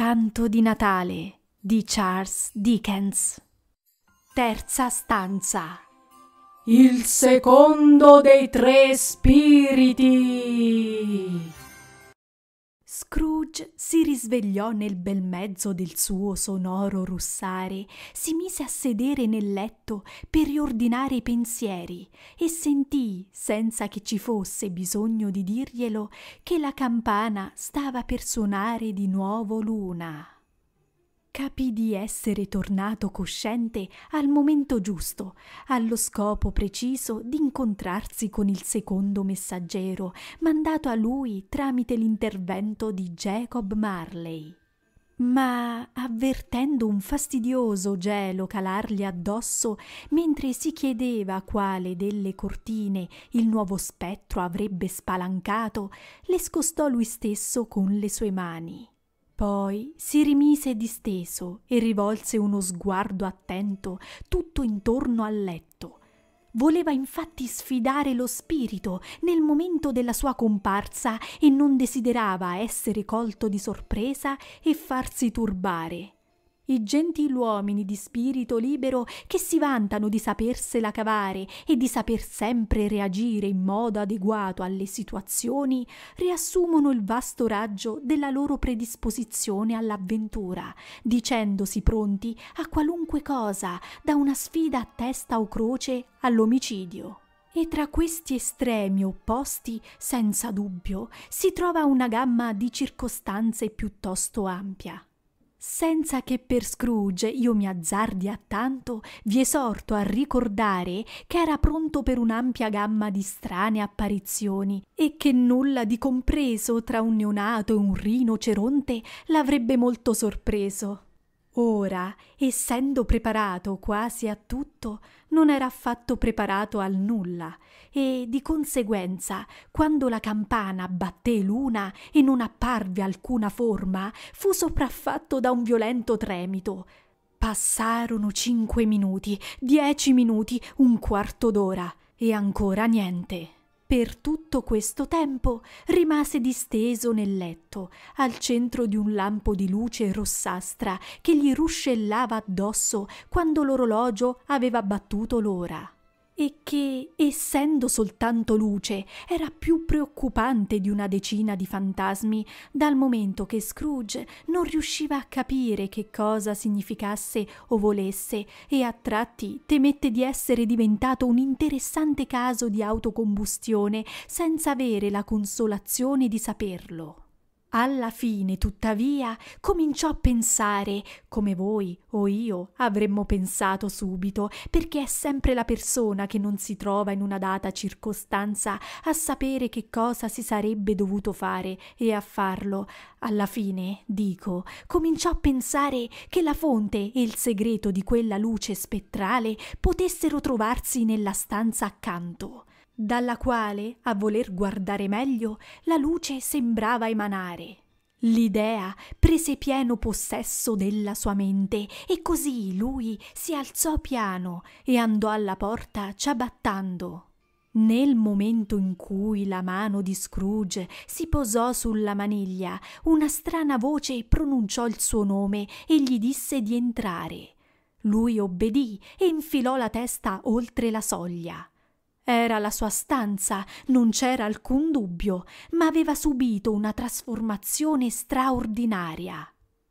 Canto di Natale di Charles Dickens. Terza stanza. Il secondo dei tre spiriti. Scrooge si risvegliò nel bel mezzo del suo sonoro russare, si mise a sedere nel letto per riordinare i pensieri e sentì, senza che ci fosse bisogno di dirglielo, che la campana stava per suonare di nuovo l'una capì di essere tornato cosciente al momento giusto, allo scopo preciso di incontrarsi con il secondo messaggero mandato a lui tramite l'intervento di Jacob Marley. Ma avvertendo un fastidioso gelo calargli addosso mentre si chiedeva quale delle cortine il nuovo spettro avrebbe spalancato, le scostò lui stesso con le sue mani. Poi si rimise disteso e rivolse uno sguardo attento tutto intorno al letto. Voleva infatti sfidare lo spirito nel momento della sua comparsa e non desiderava essere colto di sorpresa e farsi turbare i gentiluomini di spirito libero che si vantano di sapersela cavare e di saper sempre reagire in modo adeguato alle situazioni riassumono il vasto raggio della loro predisposizione all'avventura dicendosi pronti a qualunque cosa da una sfida a testa o croce all'omicidio e tra questi estremi opposti, senza dubbio, si trova una gamma di circostanze piuttosto ampia senza che per Scrooge io mi azzardi a tanto, vi esorto a ricordare che era pronto per un'ampia gamma di strane apparizioni e che nulla di compreso tra un neonato e un rinoceronte l'avrebbe molto sorpreso. Ora, essendo preparato quasi a tutto, non era affatto preparato al nulla, e di conseguenza, quando la campana batté l'una e non apparve alcuna forma, fu sopraffatto da un violento tremito. Passarono cinque minuti, dieci minuti, un quarto d'ora, e ancora niente. Per tutto questo tempo rimase disteso nel letto, al centro di un lampo di luce rossastra che gli ruscellava addosso quando l'orologio aveva battuto l'ora e che, essendo soltanto luce, era più preoccupante di una decina di fantasmi, dal momento che Scrooge non riusciva a capire che cosa significasse o volesse e a tratti temette di essere diventato un interessante caso di autocombustione senza avere la consolazione di saperlo alla fine, tuttavia, cominciò a pensare come voi o io avremmo pensato subito, perché è sempre la persona che non si trova in una data circostanza a sapere che cosa si sarebbe dovuto fare e a farlo. Alla fine, dico, cominciò a pensare che la fonte e il segreto di quella luce spettrale potessero trovarsi nella stanza accanto dalla quale, a voler guardare meglio, la luce sembrava emanare. L'idea prese pieno possesso della sua mente e così lui si alzò piano e andò alla porta ciabattando. Nel momento in cui la mano di Scrooge si posò sulla maniglia, una strana voce pronunciò il suo nome e gli disse di entrare. Lui obbedì e infilò la testa oltre la soglia era la sua stanza non c'era alcun dubbio ma aveva subito una trasformazione straordinaria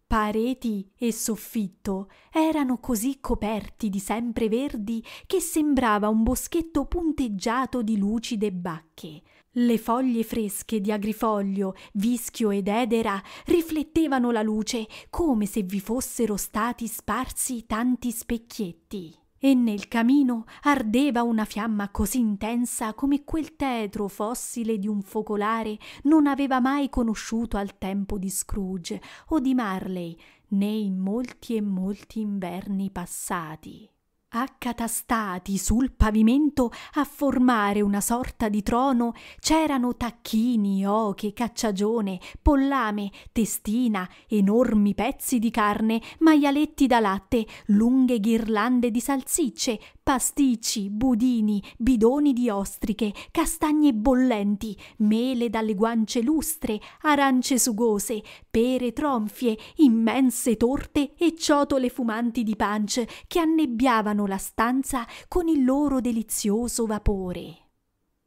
pareti e soffitto erano così coperti di sempreverdi che sembrava un boschetto punteggiato di lucide bacche le foglie fresche di agrifoglio vischio ed edera riflettevano la luce come se vi fossero stati sparsi tanti specchietti e nel camino ardeva una fiamma così intensa come quel tetro fossile di un focolare non aveva mai conosciuto al tempo di scrooge o di marley né in molti e molti inverni passati Accatastati sul pavimento a formare una sorta di trono c'erano tacchini, oche, cacciagione, pollame, testina, enormi pezzi di carne, maialetti da latte, lunghe ghirlande di salsicce, pasticci, budini, bidoni di ostriche, castagne bollenti, mele dalle guance lustre, arance sugose, pere tronfie, immense torte e ciotole fumanti di punch che annebbiavano la stanza con il loro delizioso vapore.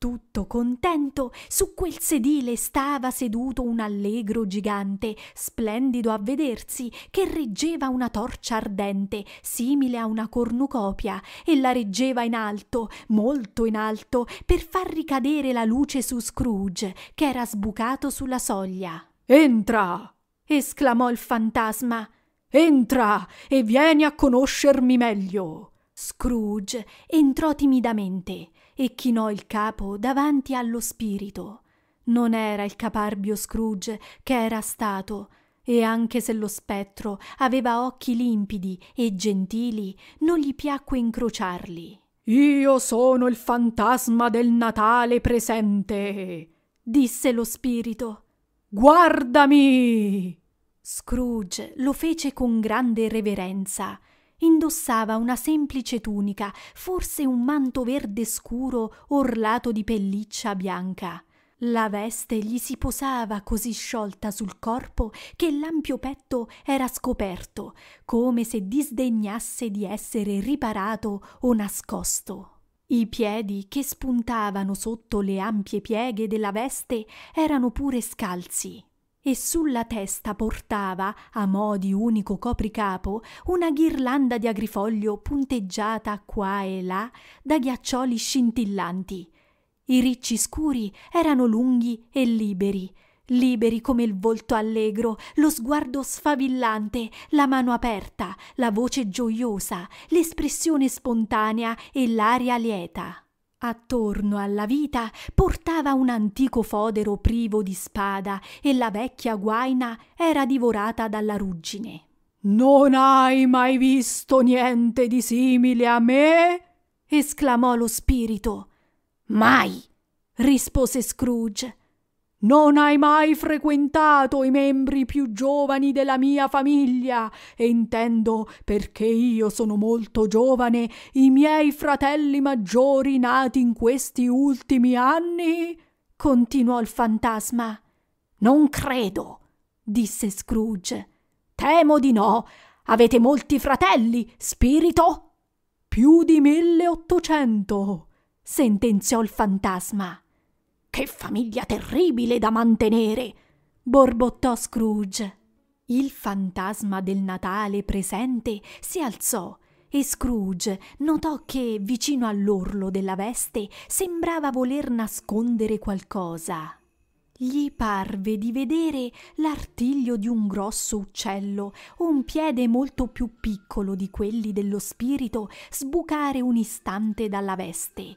Tutto contento, su quel sedile stava seduto un allegro gigante, splendido a vedersi, che reggeva una torcia ardente, simile a una cornucopia, e la reggeva in alto, molto in alto, per far ricadere la luce su Scrooge, che era sbucato sulla soglia. Entra! esclamò il fantasma. Entra e vieni a conoscermi meglio. Scrooge entrò timidamente e chinò il capo davanti allo spirito. Non era il caparbio Scrooge che era stato, e anche se lo spettro aveva occhi limpidi e gentili, non gli piacque incrociarli. Io sono il fantasma del Natale presente, disse lo spirito. Guardami! Scrooge lo fece con grande reverenza indossava una semplice tunica, forse un manto verde scuro orlato di pelliccia bianca. La veste gli si posava così sciolta sul corpo che l'ampio petto era scoperto, come se disdegnasse di essere riparato o nascosto. I piedi, che spuntavano sotto le ampie pieghe della veste, erano pure scalzi e sulla testa portava, a mo di unico copricapo, una ghirlanda di agrifoglio punteggiata qua e là da ghiaccioli scintillanti. I ricci scuri erano lunghi e liberi, liberi come il volto allegro, lo sguardo sfavillante, la mano aperta, la voce gioiosa, l'espressione spontanea e l'aria lieta attorno alla vita portava un antico fodero privo di spada e la vecchia guaina era divorata dalla ruggine non hai mai visto niente di simile a me esclamò lo spirito mai rispose scrooge non hai mai frequentato i membri più giovani della mia famiglia e intendo perché io sono molto giovane i miei fratelli maggiori nati in questi ultimi anni continuò il fantasma non credo disse scrooge temo di no avete molti fratelli spirito più di milleottocento sentenziò il fantasma che famiglia terribile da mantenere! borbottò Scrooge. Il fantasma del Natale presente si alzò e Scrooge notò che vicino all'orlo della veste sembrava voler nascondere qualcosa. Gli parve di vedere l'artiglio di un grosso uccello, un piede molto più piccolo di quelli dello spirito, sbucare un istante dalla veste,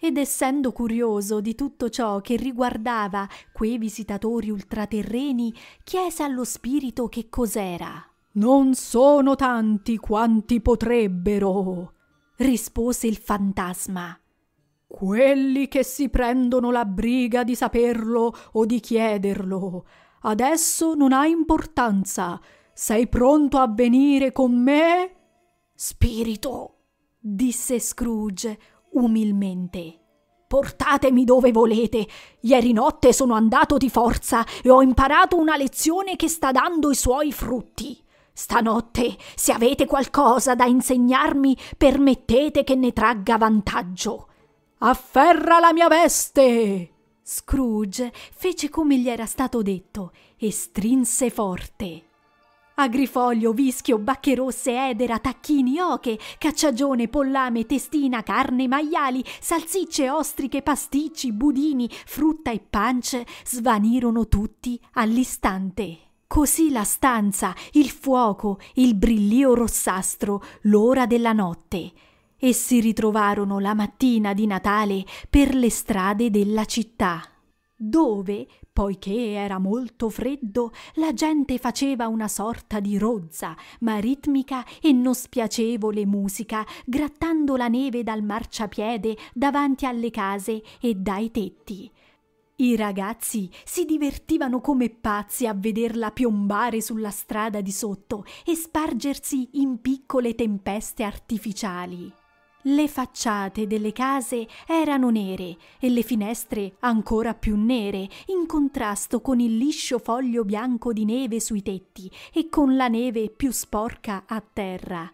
ed essendo curioso di tutto ciò che riguardava quei visitatori ultraterreni, chiese allo spirito che cos'era. Non sono tanti quanti potrebbero, rispose il fantasma. Quelli che si prendono la briga di saperlo o di chiederlo. Adesso non ha importanza. Sei pronto a venire con me? Spirito, disse Scrooge, umilmente. Portatemi dove volete. Ieri notte sono andato di forza e ho imparato una lezione che sta dando i suoi frutti. Stanotte, se avete qualcosa da insegnarmi, permettete che ne tragga vantaggio. Afferra la mia veste! Scrooge fece come gli era stato detto e strinse forte. Agrifoglio, vischio, bacche rosse, edera, tacchini, oche, cacciagione, pollame, testina, carne, maiali, salsicce, ostriche, pasticci, budini, frutta e pance svanirono tutti all'istante. Così la stanza, il fuoco, il brillio rossastro, l'ora della notte. E si ritrovarono la mattina di Natale per le strade della città, dove, poiché era molto freddo la gente faceva una sorta di rozza ma ritmica e non spiacevole musica grattando la neve dal marciapiede davanti alle case e dai tetti i ragazzi si divertivano come pazzi a vederla piombare sulla strada di sotto e spargersi in piccole tempeste artificiali le facciate delle case erano nere e le finestre ancora più nere, in contrasto con il liscio foglio bianco di neve sui tetti e con la neve più sporca a terra.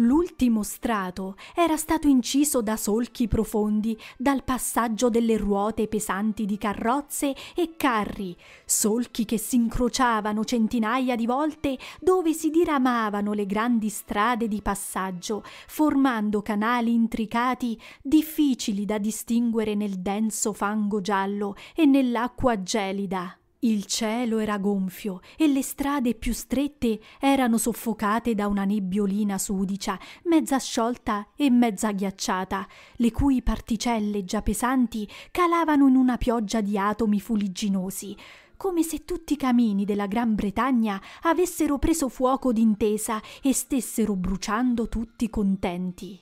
L'ultimo strato era stato inciso da solchi profondi dal passaggio delle ruote pesanti di carrozze e carri, solchi che si incrociavano centinaia di volte dove si diramavano le grandi strade di passaggio, formando canali intricati difficili da distinguere nel denso fango giallo e nell'acqua gelida. Il cielo era gonfio e le strade più strette erano soffocate da una nebbiolina sudicia, mezza sciolta e mezza ghiacciata, le cui particelle già pesanti calavano in una pioggia di atomi fuligginosi, come se tutti i camini della Gran Bretagna avessero preso fuoco d'intesa e stessero bruciando tutti contenti.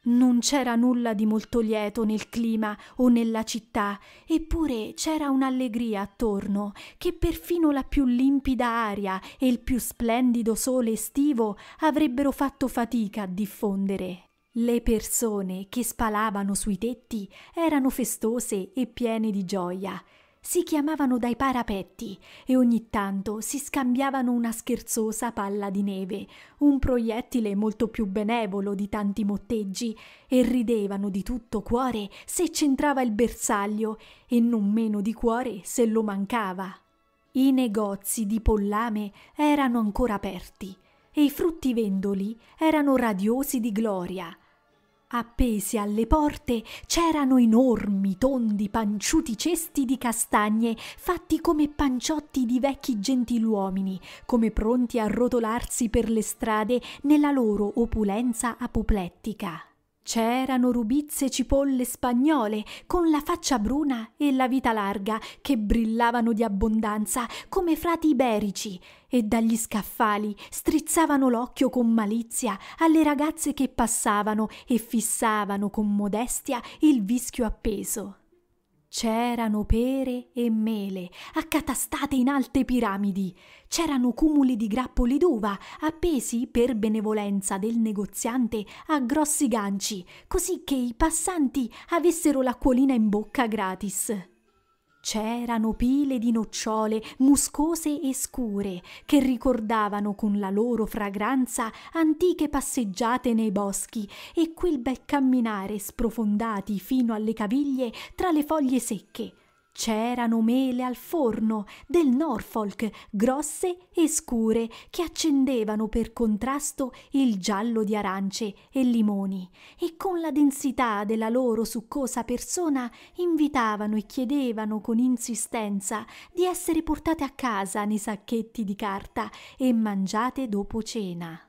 Non c'era nulla di molto lieto nel clima o nella città, eppure c'era un'allegria attorno che perfino la più limpida aria e il più splendido sole estivo avrebbero fatto fatica a diffondere. Le persone che spalavano sui tetti erano festose e piene di gioia si chiamavano dai parapetti e ogni tanto si scambiavano una scherzosa palla di neve, un proiettile molto più benevolo di tanti motteggi, e ridevano di tutto cuore se c'entrava il bersaglio e non meno di cuore se lo mancava. I negozi di pollame erano ancora aperti e i fruttivendoli erano radiosi di gloria Appesi alle porte c'erano enormi, tondi, panciuti cesti di castagne, fatti come panciotti di vecchi gentiluomini, come pronti a rotolarsi per le strade nella loro opulenza apoplettica. C'erano rubizze cipolle spagnole, con la faccia bruna e la vita larga, che brillavano di abbondanza come frati iberici, e dagli scaffali strizzavano l'occhio con malizia alle ragazze che passavano e fissavano con modestia il vischio appeso. C'erano pere e mele, accatastate in alte piramidi. C'erano cumuli di grappoli d'uva, appesi per benevolenza del negoziante a grossi ganci, così che i passanti avessero l'acquolina in bocca gratis c'erano pile di nocciole muscose e scure che ricordavano con la loro fragranza antiche passeggiate nei boschi e quel bel camminare sprofondati fino alle caviglie tra le foglie secche C'erano mele al forno del Norfolk, grosse e scure, che accendevano per contrasto il giallo di arance e limoni, e con la densità della loro succosa persona invitavano e chiedevano con insistenza di essere portate a casa nei sacchetti di carta e mangiate dopo cena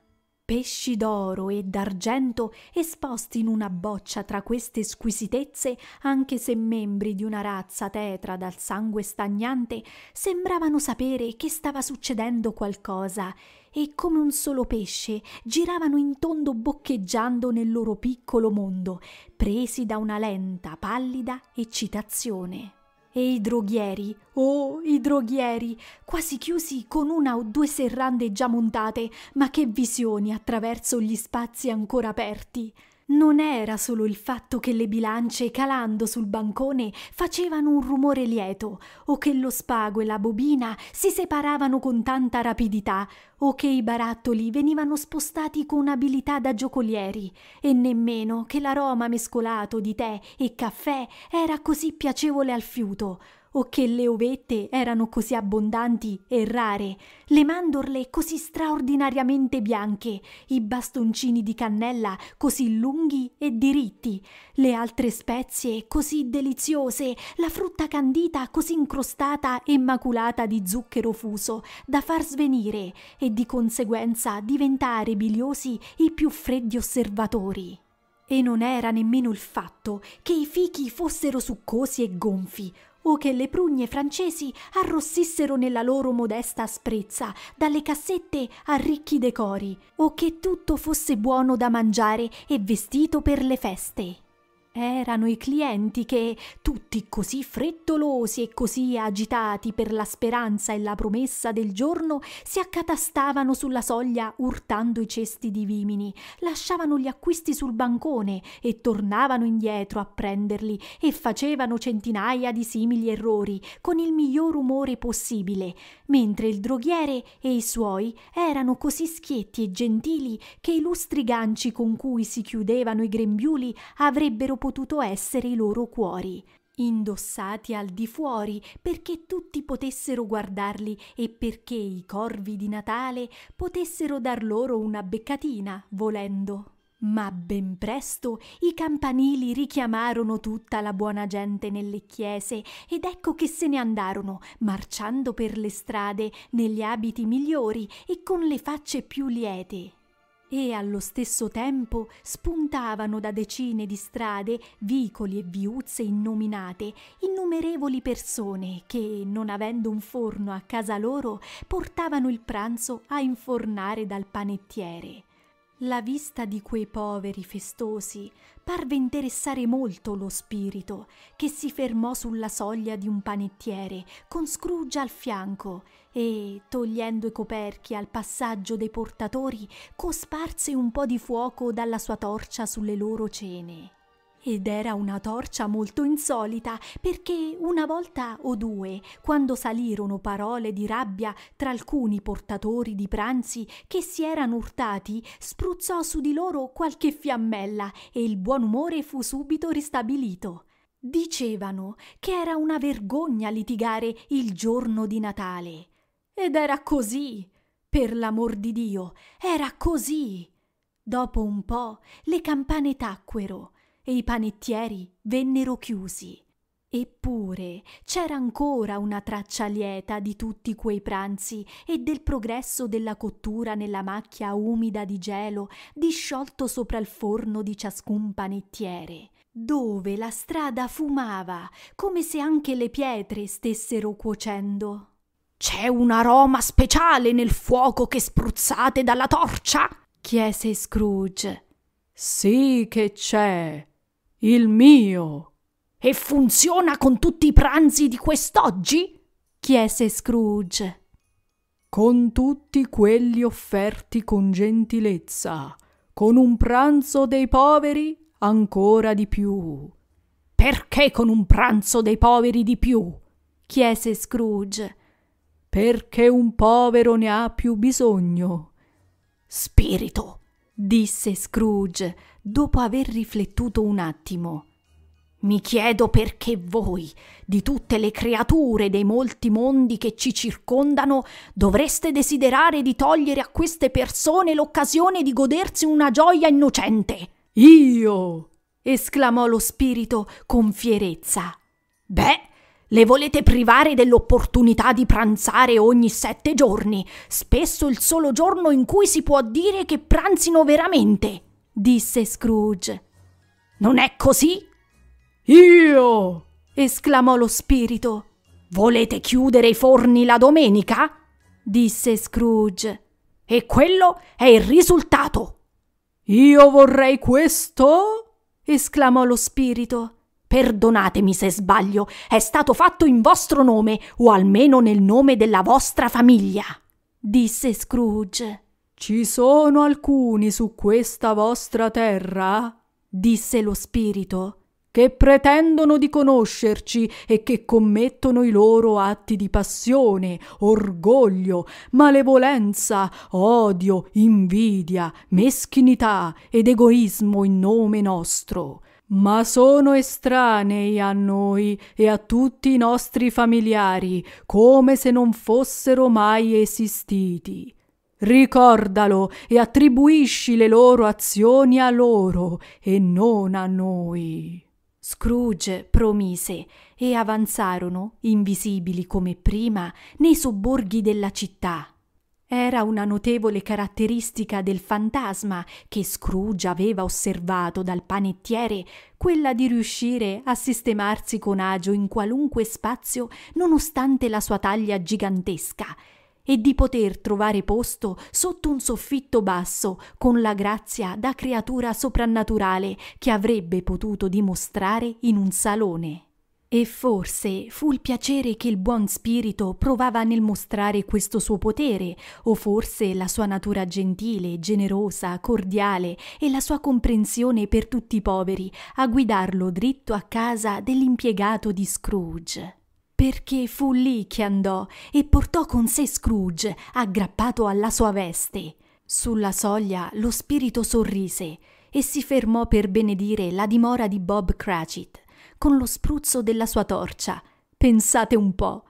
pesci d'oro e d'argento esposti in una boccia tra queste squisitezze, anche se membri di una razza tetra dal sangue stagnante, sembravano sapere che stava succedendo qualcosa e come un solo pesce giravano in tondo boccheggiando nel loro piccolo mondo, presi da una lenta, pallida eccitazione. E i droghieri, oh, i droghieri, quasi chiusi con una o due serrande già montate, ma che visioni attraverso gli spazi ancora aperti! non era solo il fatto che le bilance calando sul bancone facevano un rumore lieto, o che lo spago e la bobina si separavano con tanta rapidità, o che i barattoli venivano spostati con abilità da giocolieri, e nemmeno che l'aroma mescolato di tè e caffè era così piacevole al fiuto, o che le ovette erano così abbondanti e rare, le mandorle così straordinariamente bianche, i bastoncini di cannella così lunghi e diritti, le altre spezie così deliziose, la frutta candita così incrostata e maculata di zucchero fuso da far svenire e di conseguenza diventare biliosi i più freddi osservatori. E non era nemmeno il fatto che i fichi fossero succosi e gonfi, o che le prugne francesi arrossissero nella loro modesta asprezza dalle cassette a ricchi decori, o che tutto fosse buono da mangiare e vestito per le feste. Erano i clienti che, tutti così frettolosi e così agitati per la speranza e la promessa del giorno, si accatastavano sulla soglia urtando i cesti di vimini, lasciavano gli acquisti sul bancone e tornavano indietro a prenderli e facevano centinaia di simili errori con il miglior umore possibile, mentre il droghiere e i suoi erano così schietti e gentili che i lustri ganci con cui si chiudevano i grembiuli avrebbero potuto potuto essere i loro cuori, indossati al di fuori perché tutti potessero guardarli e perché i corvi di Natale potessero dar loro una beccatina, volendo. Ma ben presto i campanili richiamarono tutta la buona gente nelle chiese ed ecco che se ne andarono, marciando per le strade negli abiti migliori e con le facce più liete e allo stesso tempo spuntavano da decine di strade, vicoli e viuzze innominate, innumerevoli persone che, non avendo un forno a casa loro, portavano il pranzo a infornare dal panettiere. La vista di quei poveri festosi parve interessare molto lo spirito, che si fermò sulla soglia di un panettiere, con Scrooge al fianco, e, togliendo i coperchi al passaggio dei portatori, cosparse un po' di fuoco dalla sua torcia sulle loro cene. Ed era una torcia molto insolita, perché una volta o due, quando salirono parole di rabbia tra alcuni portatori di pranzi che si erano urtati, spruzzò su di loro qualche fiammella e il buon umore fu subito ristabilito. Dicevano che era una vergogna litigare il giorno di Natale ed era così. Per l'amor di Dio, era così. Dopo un po' le campane tacquero e i panettieri vennero chiusi. Eppure c'era ancora una traccia lieta di tutti quei pranzi e del progresso della cottura nella macchia umida di gelo disciolto sopra il forno di ciascun panettiere, dove la strada fumava come se anche le pietre stessero cuocendo. C'è un aroma speciale nel fuoco che spruzzate dalla torcia? chiese Scrooge. Sì che c'è. Il mio. E funziona con tutti i pranzi di quest'oggi? chiese Scrooge. Con tutti quelli offerti con gentilezza, con un pranzo dei poveri ancora di più. Perché con un pranzo dei poveri di più? chiese Scrooge perché un povero ne ha più bisogno. Spirito, disse Scrooge, dopo aver riflettuto un attimo. Mi chiedo perché voi, di tutte le creature dei molti mondi che ci circondano, dovreste desiderare di togliere a queste persone l'occasione di godersi una gioia innocente. Io! esclamò lo spirito con fierezza. Beh, le volete privare dell'opportunità di pranzare ogni sette giorni, spesso il solo giorno in cui si può dire che pranzino veramente, disse Scrooge. Non è così? Io! esclamò lo spirito. Volete chiudere i forni la domenica? disse Scrooge. E quello è il risultato. Io vorrei questo? esclamò lo spirito. Perdonatemi se sbaglio, è stato fatto in vostro nome, o almeno nel nome della vostra famiglia, disse Scrooge. Ci sono alcuni su questa vostra terra? disse lo spirito, che pretendono di conoscerci e che commettono i loro atti di passione, orgoglio, malevolenza, odio, invidia, meschinità ed egoismo in nome nostro ma sono estranei a noi e a tutti i nostri familiari, come se non fossero mai esistiti. Ricordalo e attribuisci le loro azioni a loro e non a noi. Scrooge promise e avanzarono, invisibili come prima, nei sobborghi della città. Era una notevole caratteristica del fantasma che Scrooge aveva osservato dal panettiere, quella di riuscire a sistemarsi con agio in qualunque spazio nonostante la sua taglia gigantesca e di poter trovare posto sotto un soffitto basso con la grazia da creatura soprannaturale che avrebbe potuto dimostrare in un salone. E forse fu il piacere che il buon spirito provava nel mostrare questo suo potere, o forse la sua natura gentile, generosa, cordiale e la sua comprensione per tutti i poveri a guidarlo dritto a casa dell'impiegato di Scrooge perché fu lì che andò e portò con sé Scrooge, aggrappato alla sua veste. Sulla soglia lo spirito sorrise e si fermò per benedire la dimora di Bob Cratchit con lo spruzzo della sua torcia. Pensate un po'.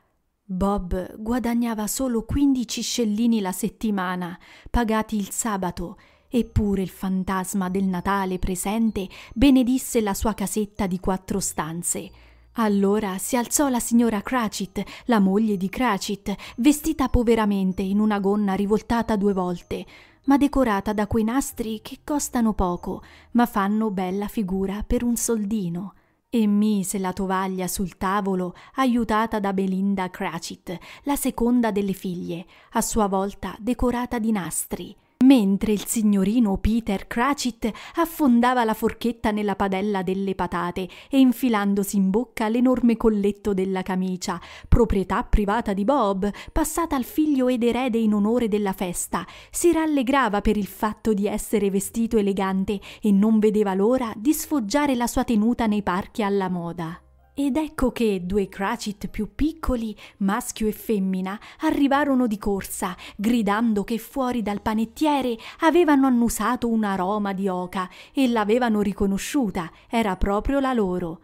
Bob guadagnava solo 15 scellini la settimana, pagati il sabato, eppure il fantasma del Natale presente benedisse la sua casetta di quattro stanze. Allora si alzò la signora Cratchit, la moglie di Cratchit, vestita poveramente in una gonna rivoltata due volte, ma decorata da quei nastri che costano poco, ma fanno bella figura per un soldino e mise la tovaglia sul tavolo aiutata da Belinda Cratchit, la seconda delle figlie, a sua volta decorata di nastri. Mentre il signorino Peter Cratchit affondava la forchetta nella padella delle patate e infilandosi in bocca l'enorme colletto della camicia, proprietà privata di Bob, passata al figlio ed erede in onore della festa, si rallegrava per il fatto di essere vestito elegante e non vedeva l'ora di sfoggiare la sua tenuta nei parchi alla moda. Ed ecco che due Cratchit più piccoli, maschio e femmina, arrivarono di corsa, gridando che fuori dal panettiere avevano annusato un aroma di oca e l'avevano riconosciuta, era proprio la loro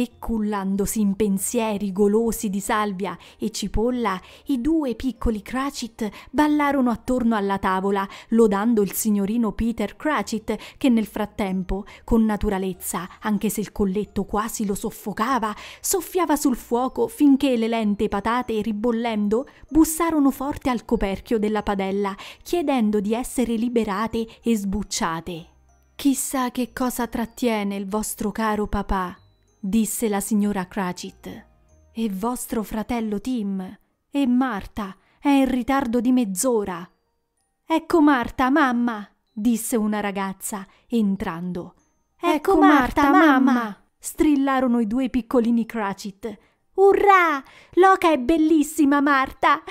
e cullandosi in pensieri golosi di salvia e cipolla, i due piccoli Cratchit ballarono attorno alla tavola, lodando il signorino Peter Cratchit che nel frattempo, con naturalezza, anche se il colletto quasi lo soffocava, soffiava sul fuoco finché le lente patate, ribollendo, bussarono forte al coperchio della padella, chiedendo di essere liberate e sbucciate. Chissà che cosa trattiene il vostro caro papà, disse la signora Cratchit. E vostro fratello Tim. E Marta è in ritardo di mezz'ora. Ecco Marta, mamma, disse una ragazza, entrando. Ecco, ecco Marta, mamma. mamma, strillarono i due piccolini Cratchit. Urrà! Loca è bellissima, Marta!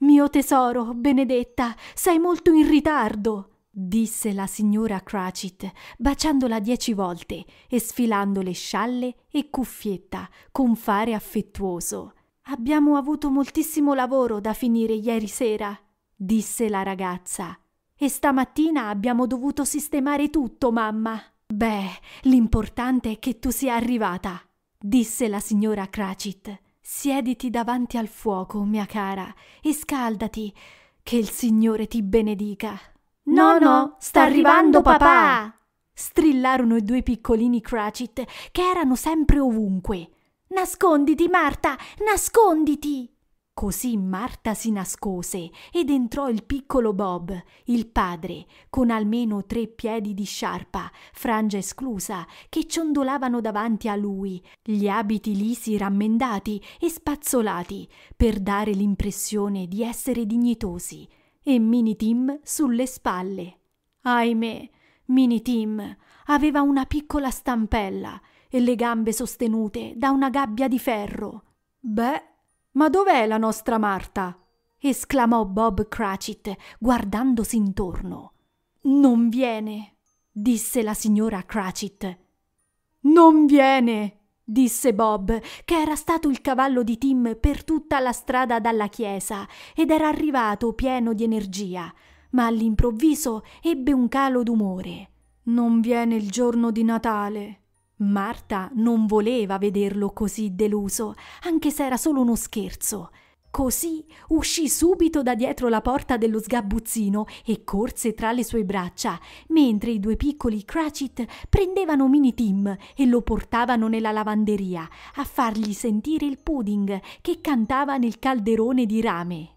Mio tesoro, benedetta, sei molto in ritardo disse la signora Cratchit, baciandola dieci volte e sfilandole scialle e cuffietta con fare affettuoso. Abbiamo avuto moltissimo lavoro da finire ieri sera, disse la ragazza. E stamattina abbiamo dovuto sistemare tutto, mamma. Beh, l'importante è che tu sia arrivata, disse la signora Cratchit. Siediti davanti al fuoco, mia cara, e scaldati. Che il Signore ti benedica. No, no, sta arrivando papà! strillarono i due piccolini Cratchit che erano sempre ovunque. Nasconditi, Marta, nasconditi! Così Marta si nascose ed entrò il piccolo Bob, il padre, con almeno tre piedi di sciarpa, frangia esclusa, che ciondolavano davanti a lui, gli abiti lisi rammendati e spazzolati, per dare l'impressione di essere dignitosi, e Mini Tim sulle spalle. Ahimè, Mini Tim aveva una piccola stampella e le gambe sostenute da una gabbia di ferro. Beh, ma dov'è la nostra Marta? esclamò Bob Cratchit guardandosi intorno. Non viene, disse la signora Cratchit. Non viene, disse Bob, che era stato il cavallo di Tim per tutta la strada dalla chiesa ed era arrivato pieno di energia, ma all'improvviso ebbe un calo d'umore. Non viene il giorno di Natale. Marta non voleva vederlo così deluso, anche se era solo uno scherzo. Così uscì subito da dietro la porta dello sgabuzzino e corse tra le sue braccia, mentre i due piccoli Cratchit prendevano Mini Tim e lo portavano nella lavanderia a fargli sentire il pudding che cantava nel calderone di rame.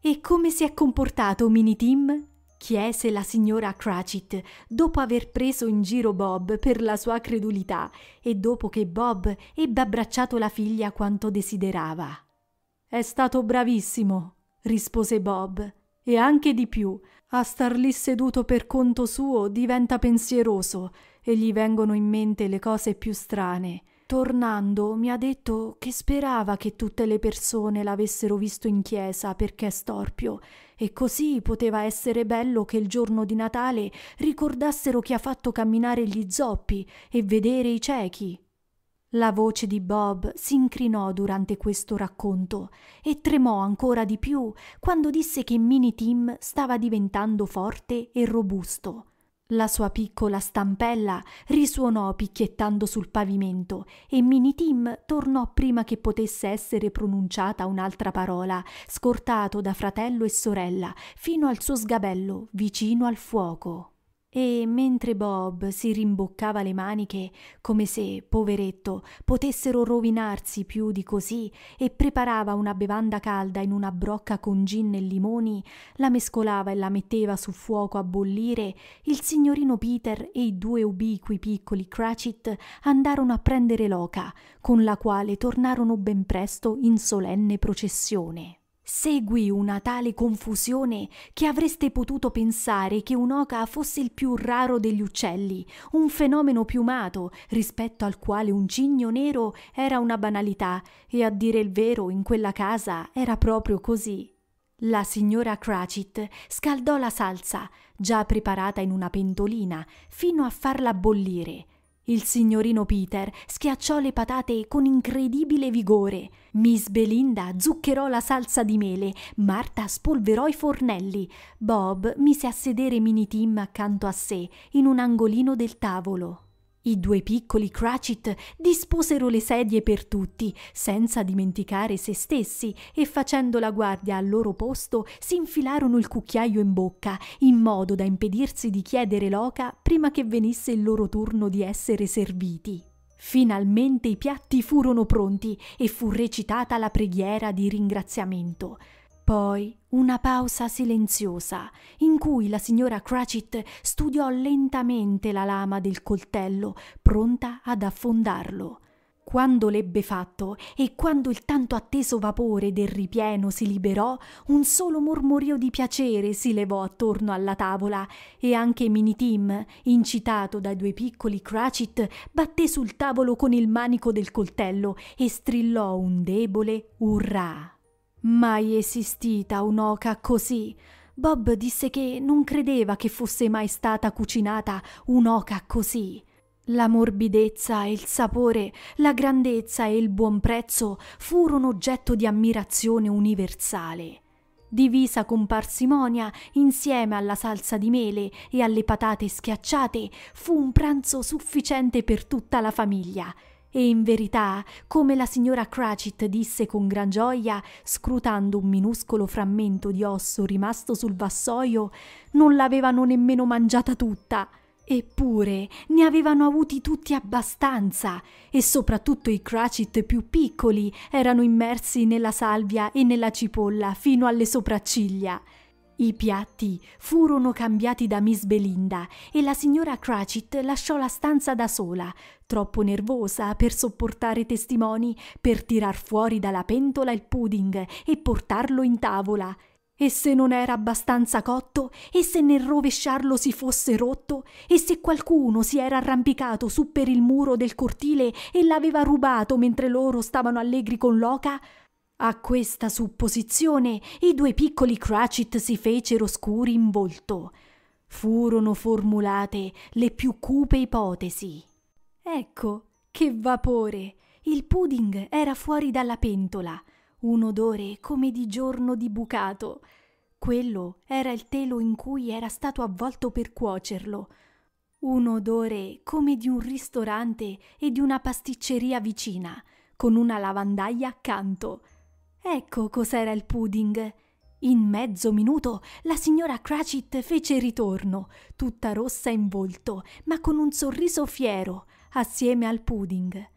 E come si è comportato Mini Tim? chiese la signora Cratchit dopo aver preso in giro Bob per la sua credulità e dopo che Bob ebbe abbracciato la figlia quanto desiderava. È stato bravissimo, rispose Bob, e anche di più. A star lì seduto per conto suo diventa pensieroso e gli vengono in mente le cose più strane. Tornando mi ha detto che sperava che tutte le persone l'avessero visto in chiesa perché è storpio e così poteva essere bello che il giorno di Natale ricordassero che ha fatto camminare gli zoppi e vedere i ciechi. La voce di Bob si incrinò durante questo racconto e tremò ancora di più quando disse che Mini Tim stava diventando forte e robusto. La sua piccola stampella risuonò picchiettando sul pavimento e Mini Tim tornò prima che potesse essere pronunciata un'altra parola, scortato da fratello e sorella fino al suo sgabello vicino al fuoco e mentre Bob si rimboccava le maniche come se, poveretto, potessero rovinarsi più di così e preparava una bevanda calda in una brocca con gin e limoni, la mescolava e la metteva sul fuoco a bollire, il signorino Peter e i due ubiqui piccoli Cratchit andarono a prendere l'oca, con la quale tornarono ben presto in solenne processione. Seguì una tale confusione che avreste potuto pensare che un'oca fosse il più raro degli uccelli, un fenomeno piumato rispetto al quale un cigno nero era una banalità e a dire il vero in quella casa era proprio così. La signora Cratchit scaldò la salsa, già preparata in una pentolina, fino a farla bollire il signorino Peter schiacciò le patate con incredibile vigore. Miss Belinda zuccherò la salsa di mele, Marta spolverò i fornelli, Bob mise a sedere Mini Tim accanto a sé in un angolino del tavolo. I due piccoli Cratchit disposero le sedie per tutti, senza dimenticare se stessi, e facendo la guardia al loro posto si infilarono il cucchiaio in bocca, in modo da impedirsi di chiedere l'oca prima che venisse il loro turno di essere serviti. Finalmente i piatti furono pronti e fu recitata la preghiera di ringraziamento. Poi una pausa silenziosa, in cui la signora Cratchit studiò lentamente la lama del coltello, pronta ad affondarlo. Quando l'ebbe fatto e quando il tanto atteso vapore del ripieno si liberò, un solo mormorio di piacere si levò attorno alla tavola e anche Minitim, incitato dai due piccoli Cratchit, batté sul tavolo con il manico del coltello e strillò un debole urrà. Mai esistita un'oca così. Bob disse che non credeva che fosse mai stata cucinata un'oca così. La morbidezza e il sapore, la grandezza e il buon prezzo furono oggetto di ammirazione universale. Divisa con parsimonia, insieme alla salsa di mele e alle patate schiacciate, fu un pranzo sufficiente per tutta la famiglia e in verità, come la signora Cratchit disse con gran gioia, scrutando un minuscolo frammento di osso rimasto sul vassoio, non l'avevano nemmeno mangiata tutta. Eppure ne avevano avuti tutti abbastanza e soprattutto i Cratchit più piccoli erano immersi nella salvia e nella cipolla fino alle sopracciglia. I piatti furono cambiati da Miss Belinda e la signora Cratchit lasciò la stanza da sola, troppo nervosa per sopportare i testimoni, per tirar fuori dalla pentola il pudding e portarlo in tavola. E se non era abbastanza cotto, e se nel rovesciarlo si fosse rotto, e se qualcuno si era arrampicato su per il muro del cortile e l'aveva rubato mentre loro stavano allegri con l'oca, a questa supposizione i due piccoli Cratchit si fecero scuri in volto. Furono formulate le più cupe ipotesi. Ecco, che vapore! Il pudding era fuori dalla pentola, un odore come di giorno di bucato. Quello era il telo in cui era stato avvolto per cuocerlo. Un odore come di un ristorante e di una pasticceria vicina, con una lavandaia accanto. Ecco cos'era il pudding. In mezzo minuto la signora Cratchit fece ritorno, tutta rossa in volto, ma con un sorriso fiero, assieme al pudding.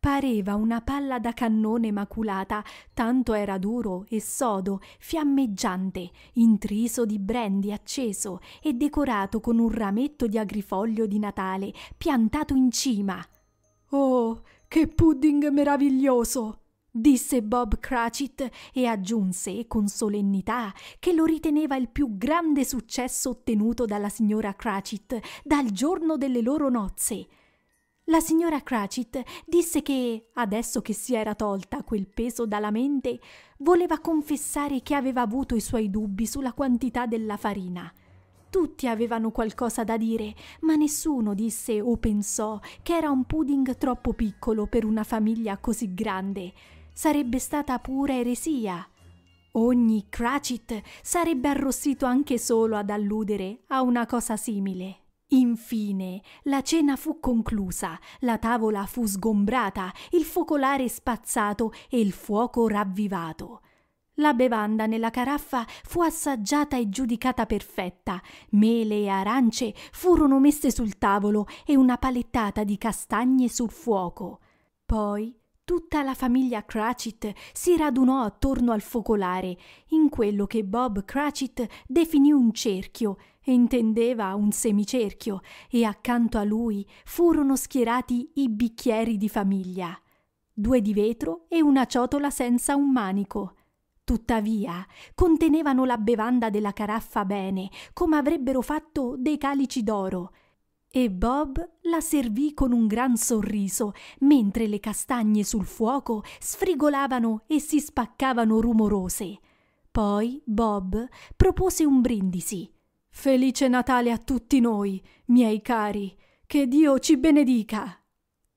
Pareva una palla da cannone maculata, tanto era duro e sodo, fiammeggiante, intriso di brandy acceso e decorato con un rametto di agrifoglio di Natale piantato in cima. Oh, che pudding meraviglioso! disse Bob Cratchit e aggiunse con solennità che lo riteneva il più grande successo ottenuto dalla signora Cratchit dal giorno delle loro nozze. La signora Cratchit disse che, adesso che si era tolta quel peso dalla mente, voleva confessare che aveva avuto i suoi dubbi sulla quantità della farina. Tutti avevano qualcosa da dire, ma nessuno disse o pensò che era un pudding troppo piccolo per una famiglia così grande sarebbe stata pura eresia. Ogni Cratchit sarebbe arrossito anche solo ad alludere a una cosa simile. Infine, la cena fu conclusa, la tavola fu sgombrata, il focolare spazzato e il fuoco ravvivato. La bevanda nella caraffa fu assaggiata e giudicata perfetta, mele e arance furono messe sul tavolo e una palettata di castagne sul fuoco. Poi Tutta la famiglia Cratchit si radunò attorno al focolare, in quello che Bob Cratchit definì un cerchio e intendeva un semicerchio, e accanto a lui furono schierati i bicchieri di famiglia, due di vetro e una ciotola senza un manico. Tuttavia, contenevano la bevanda della caraffa bene, come avrebbero fatto dei calici d'oro, e Bob la servì con un gran sorriso, mentre le castagne sul fuoco sfrigolavano e si spaccavano rumorose. Poi Bob propose un brindisi. Felice Natale a tutti noi, miei cari, che Dio ci benedica.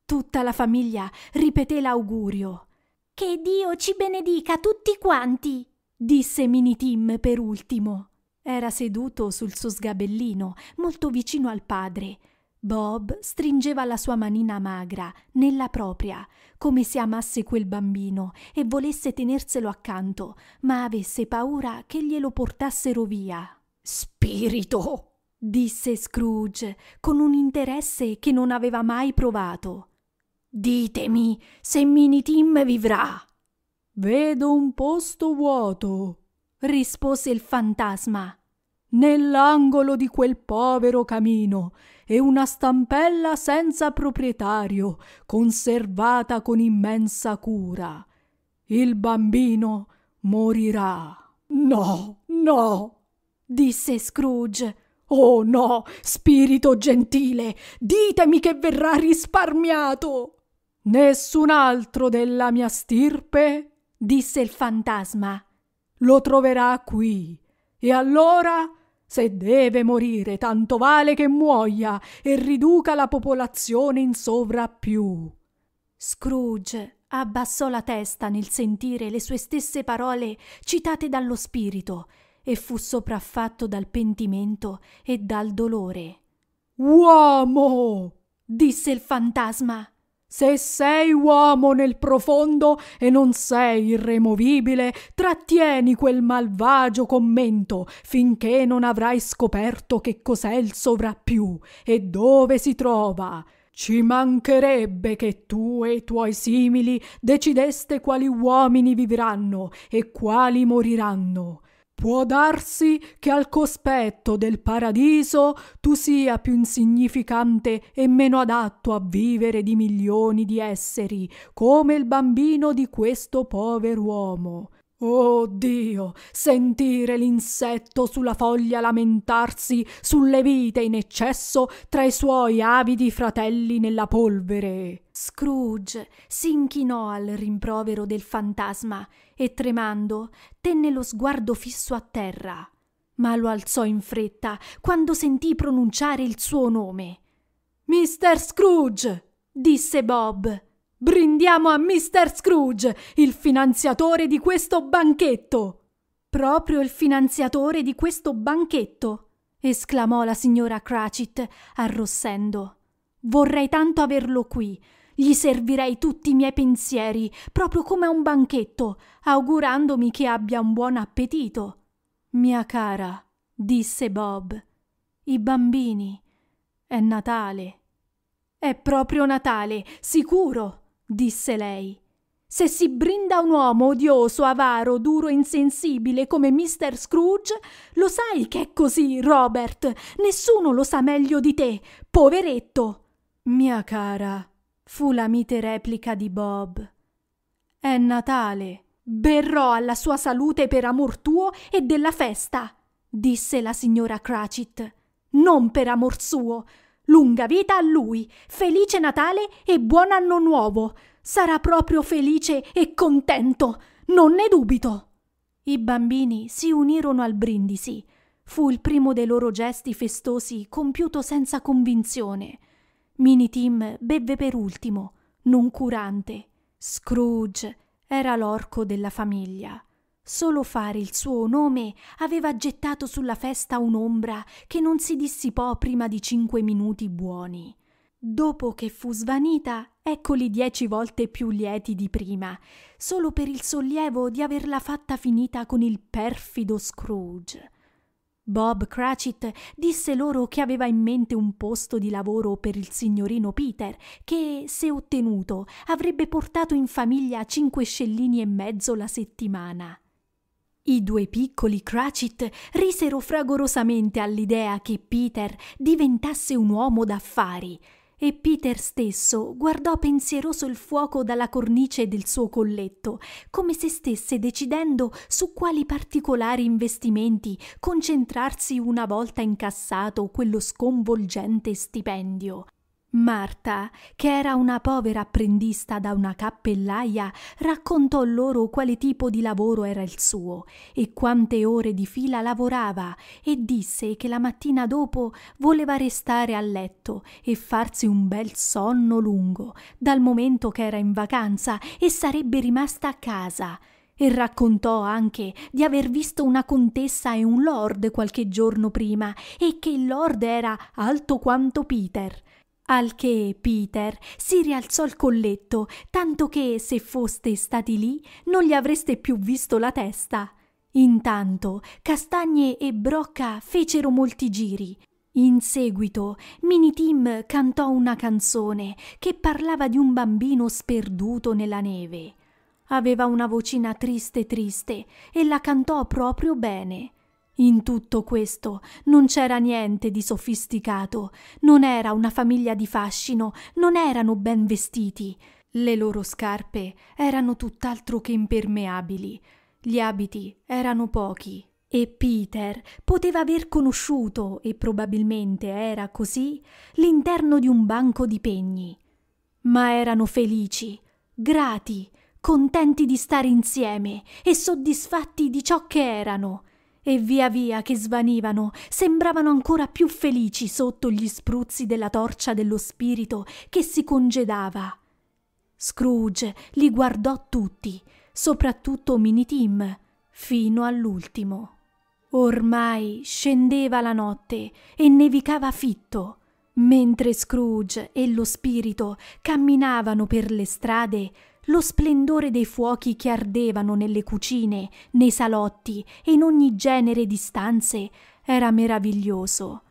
Tutta la famiglia ripeté l'augurio. Che Dio ci benedica tutti quanti, disse Minitim per ultimo. Era seduto sul suo sgabellino, molto vicino al padre. Bob stringeva la sua manina magra nella propria, come se amasse quel bambino e volesse tenerselo accanto, ma avesse paura che glielo portassero via. Spirito! disse Scrooge con un interesse che non aveva mai provato. Ditemi se Minitim vivrà. Vedo un posto vuoto, rispose il fantasma. Nell'angolo di quel povero camino è una stampella senza proprietario, conservata con immensa cura. Il bambino morirà. No, no, disse Scrooge. Oh no, spirito gentile, ditemi che verrà risparmiato. Nessun altro della mia stirpe, disse il fantasma, lo troverà qui. E allora, se deve morire, tanto vale che muoia e riduca la popolazione in sovrappiù. Scrooge abbassò la testa nel sentire le sue stesse parole citate dallo spirito e fu sopraffatto dal pentimento e dal dolore. Uomo! disse il fantasma. Se sei uomo nel profondo e non sei irremovibile, trattieni quel malvagio commento finché non avrai scoperto che cos'è il sovrappiù e dove si trova. Ci mancherebbe che tu e i tuoi simili decideste quali uomini vivranno e quali moriranno. Può darsi che al cospetto del paradiso tu sia più insignificante e meno adatto a vivere di milioni di esseri, come il bambino di questo pover'uomo. Oh Dio, sentire l'insetto sulla foglia lamentarsi sulle vite in eccesso tra i suoi avidi fratelli nella polvere. Scrooge s'inchinò al rimprovero del fantasma e tremando tenne lo sguardo fisso a terra, ma lo alzò in fretta quando sentì pronunciare il suo nome. Mister Scrooge! disse Bob. Brindiamo a Mister Scrooge, il finanziatore di questo banchetto. Proprio il finanziatore di questo banchetto? esclamò la signora Cratchit, arrossendo. Vorrei tanto averlo qui, gli servirei tutti i miei pensieri, proprio come a un banchetto, augurandomi che abbia un buon appetito. Mia cara, disse Bob, i bambini. È Natale. È proprio Natale, sicuro, disse lei. Se si brinda un uomo odioso, avaro, duro, e insensibile come Mr. Scrooge, lo sai che è così, Robert. Nessuno lo sa meglio di te, poveretto. Mia cara, fu la mite replica di Bob. È Natale. Berrò alla sua salute per amor tuo e della festa, disse la signora Cratchit. Non per amor suo. Lunga vita a lui, felice Natale e buon anno nuovo. Sarà proprio felice e contento, non ne dubito. I bambini si unirono al brindisi. Fu il primo dei loro gesti festosi compiuto senza convinzione. Tim bevve per ultimo, noncurante. Scrooge era l'orco della famiglia. Solo fare il suo nome aveva gettato sulla festa un'ombra che non si dissipò prima di cinque minuti buoni. Dopo che fu svanita, eccoli dieci volte più lieti di prima, solo per il sollievo di averla fatta finita con il perfido Scrooge. Bob Cratchit disse loro che aveva in mente un posto di lavoro per il signorino Peter, che, se ottenuto, avrebbe portato in famiglia cinque scellini e mezzo la settimana. I due piccoli Cratchit risero fragorosamente all'idea che Peter diventasse un uomo d'affari, e Peter stesso guardò pensieroso il fuoco dalla cornice del suo colletto, come se stesse decidendo su quali particolari investimenti concentrarsi una volta incassato quello sconvolgente stipendio. Marta, che era una povera apprendista da una cappellaia, raccontò loro quale tipo di lavoro era il suo e quante ore di fila lavorava e disse che la mattina dopo voleva restare a letto e farsi un bel sonno lungo, dal momento che era in vacanza e sarebbe rimasta a casa e raccontò anche di aver visto una contessa e un lord qualche giorno prima e che il lord era alto quanto Peter al che Peter si rialzò il colletto, tanto che se foste stati lì non gli avreste più visto la testa. Intanto Castagne e Brocca fecero molti giri. In seguito Minitim cantò una canzone che parlava di un bambino sperduto nella neve. Aveva una vocina triste triste e la cantò proprio bene. In tutto questo non c'era niente di sofisticato, non era una famiglia di fascino, non erano ben vestiti. Le loro scarpe erano tutt'altro che impermeabili, gli abiti erano pochi. E Peter poteva aver conosciuto, e probabilmente era così, l'interno di un banco di pegni. Ma erano felici, grati, contenti di stare insieme e soddisfatti di ciò che erano e via via che svanivano sembravano ancora più felici sotto gli spruzzi della torcia dello spirito che si congedava. Scrooge li guardò tutti, soprattutto Minitim, fino all'ultimo. Ormai scendeva la notte e nevicava fitto, mentre Scrooge e lo spirito camminavano per le strade lo splendore dei fuochi che ardevano nelle cucine, nei salotti e in ogni genere di stanze era meraviglioso.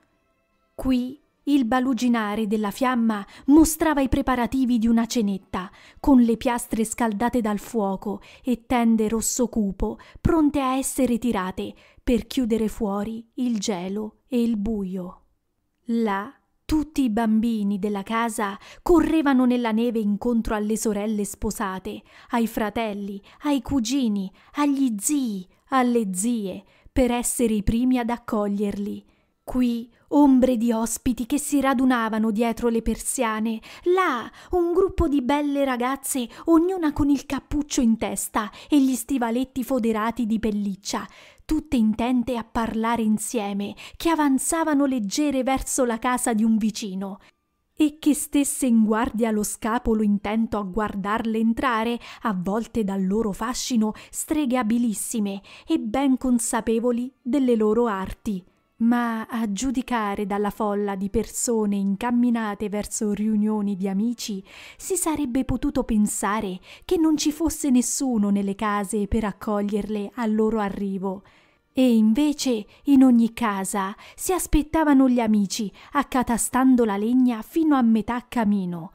Qui il baluginare della fiamma mostrava i preparativi di una cenetta, con le piastre scaldate dal fuoco e tende rosso cupo pronte a essere tirate per chiudere fuori il gelo e il buio. Là tutti i bambini della casa correvano nella neve incontro alle sorelle sposate, ai fratelli, ai cugini, agli zii, alle zie, per essere i primi ad accoglierli. Qui ombre di ospiti che si radunavano dietro le persiane, là un gruppo di belle ragazze, ognuna con il cappuccio in testa e gli stivaletti foderati di pelliccia, tutte intente a parlare insieme, che avanzavano leggere verso la casa di un vicino, e che stesse in guardia lo scapolo intento a guardarle entrare, avvolte dal loro fascino streghe abilissime e ben consapevoli delle loro arti. Ma a giudicare dalla folla di persone incamminate verso riunioni di amici, si sarebbe potuto pensare che non ci fosse nessuno nelle case per accoglierle al loro arrivo, e invece in ogni casa si aspettavano gli amici, accatastando la legna fino a metà camino.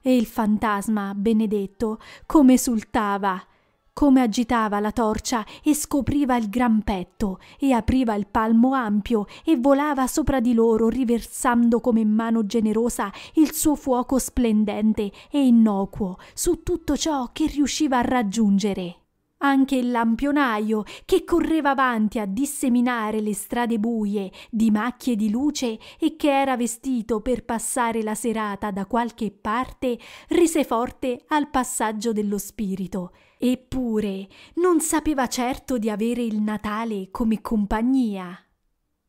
E il fantasma, benedetto, come esultava, come agitava la torcia e scopriva il gran petto, e apriva il palmo ampio e volava sopra di loro, riversando come mano generosa il suo fuoco splendente e innocuo su tutto ciò che riusciva a raggiungere. Anche il lampionaio, che correva avanti a disseminare le strade buie di macchie di luce e che era vestito per passare la serata da qualche parte, rise forte al passaggio dello spirito. Eppure non sapeva certo di avere il Natale come compagnia.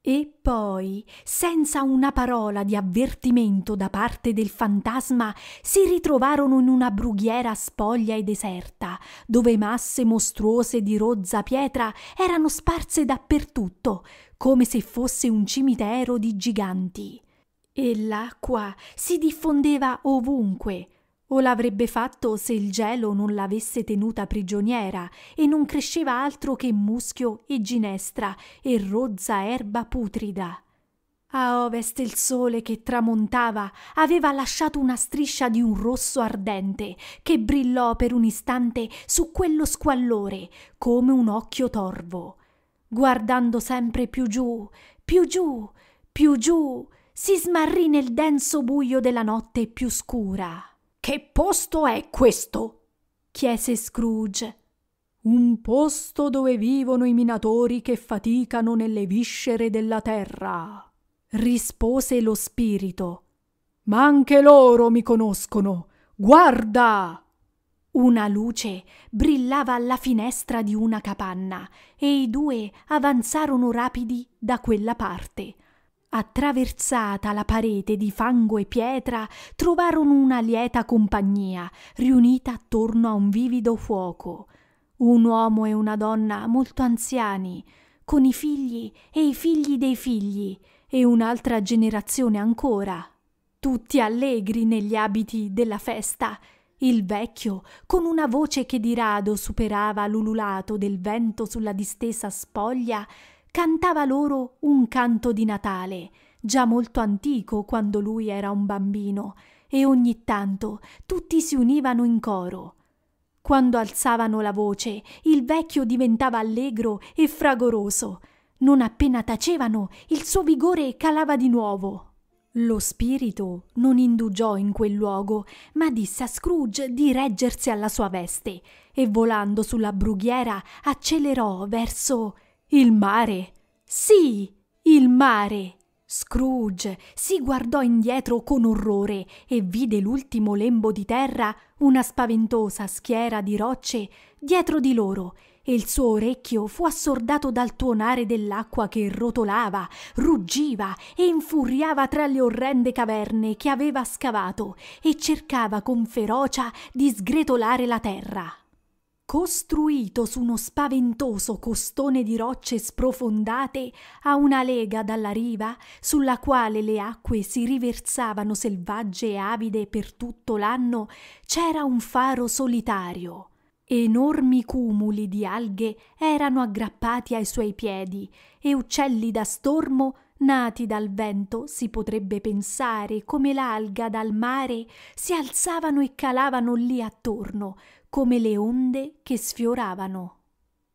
E poi, senza una parola di avvertimento da parte del fantasma, si ritrovarono in una brughiera spoglia e deserta, dove masse mostruose di rozza pietra erano sparse dappertutto, come se fosse un cimitero di giganti. E l'acqua si diffondeva ovunque, o l'avrebbe fatto se il gelo non l'avesse tenuta prigioniera e non cresceva altro che muschio e ginestra e rozza erba putrida. A ovest il sole che tramontava aveva lasciato una striscia di un rosso ardente che brillò per un istante su quello squallore come un occhio torvo. Guardando sempre più giù, più giù, più giù, si smarrì nel denso buio della notte più scura. Che posto è questo? chiese Scrooge. Un posto dove vivono i minatori che faticano nelle viscere della terra, rispose lo spirito. Ma anche loro mi conoscono. Guarda! Una luce brillava alla finestra di una capanna e i due avanzarono rapidi da quella parte, Attraversata la parete di fango e pietra, trovarono una lieta compagnia, riunita attorno a un vivido fuoco. Un uomo e una donna molto anziani, con i figli e i figli dei figli, e un'altra generazione ancora. Tutti allegri negli abiti della festa, il vecchio, con una voce che di rado superava l'ululato del vento sulla distesa spoglia, cantava loro un canto di Natale, già molto antico quando lui era un bambino, e ogni tanto tutti si univano in coro. Quando alzavano la voce, il vecchio diventava allegro e fragoroso. Non appena tacevano, il suo vigore calava di nuovo. Lo spirito non indugiò in quel luogo, ma disse a Scrooge di reggersi alla sua veste e volando sulla brughiera accelerò verso il mare. Sì, il mare. Scrooge si guardò indietro con orrore e vide l'ultimo lembo di terra, una spaventosa schiera di rocce dietro di loro, e il suo orecchio fu assordato dal tuonare dell'acqua che rotolava, ruggiva e infuriava tra le orrende caverne che aveva scavato e cercava con ferocia di sgretolare la terra costruito su uno spaventoso costone di rocce sprofondate a una lega dalla riva, sulla quale le acque si riversavano selvagge e avide per tutto l'anno, c'era un faro solitario. Enormi cumuli di alghe erano aggrappati ai suoi piedi e uccelli da stormo Nati dal vento, si potrebbe pensare come l'alga dal mare si alzavano e calavano lì attorno, come le onde che sfioravano.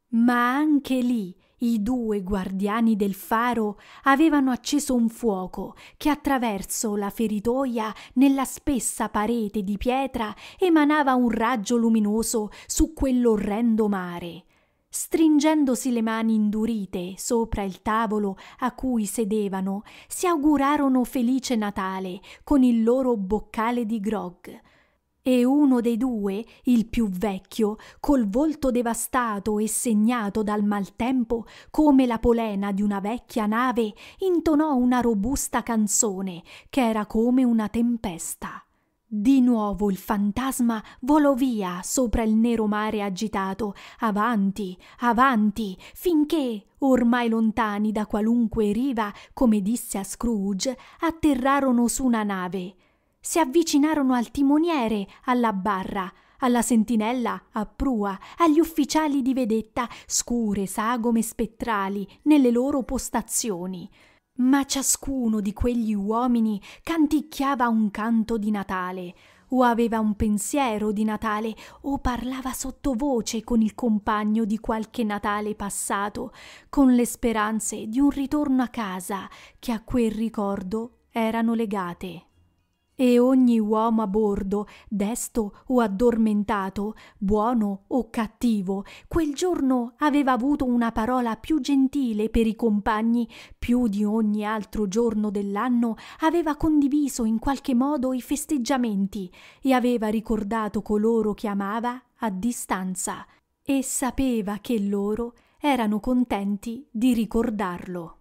Ma anche lì i due guardiani del faro avevano acceso un fuoco che attraverso la feritoia nella spessa parete di pietra emanava un raggio luminoso su quell'orrendo mare. Stringendosi le mani indurite sopra il tavolo a cui sedevano, si augurarono felice Natale con il loro boccale di grog e uno dei due, il più vecchio, col volto devastato e segnato dal maltempo, come la polena di una vecchia nave, intonò una robusta canzone che era come una tempesta. Di nuovo il fantasma volò via sopra il nero mare agitato, avanti, avanti, finché, ormai lontani da qualunque riva, come disse a Scrooge, atterrarono su una nave si avvicinarono al timoniere, alla barra, alla sentinella, a prua, agli ufficiali di vedetta, scure, sagome spettrali, nelle loro postazioni. Ma ciascuno di quegli uomini canticchiava un canto di Natale, o aveva un pensiero di Natale, o parlava sottovoce con il compagno di qualche Natale passato, con le speranze di un ritorno a casa che a quel ricordo erano legate e ogni uomo a bordo, desto o addormentato, buono o cattivo, quel giorno aveva avuto una parola più gentile per i compagni, più di ogni altro giorno dell'anno aveva condiviso in qualche modo i festeggiamenti e aveva ricordato coloro che amava a distanza e sapeva che loro erano contenti di ricordarlo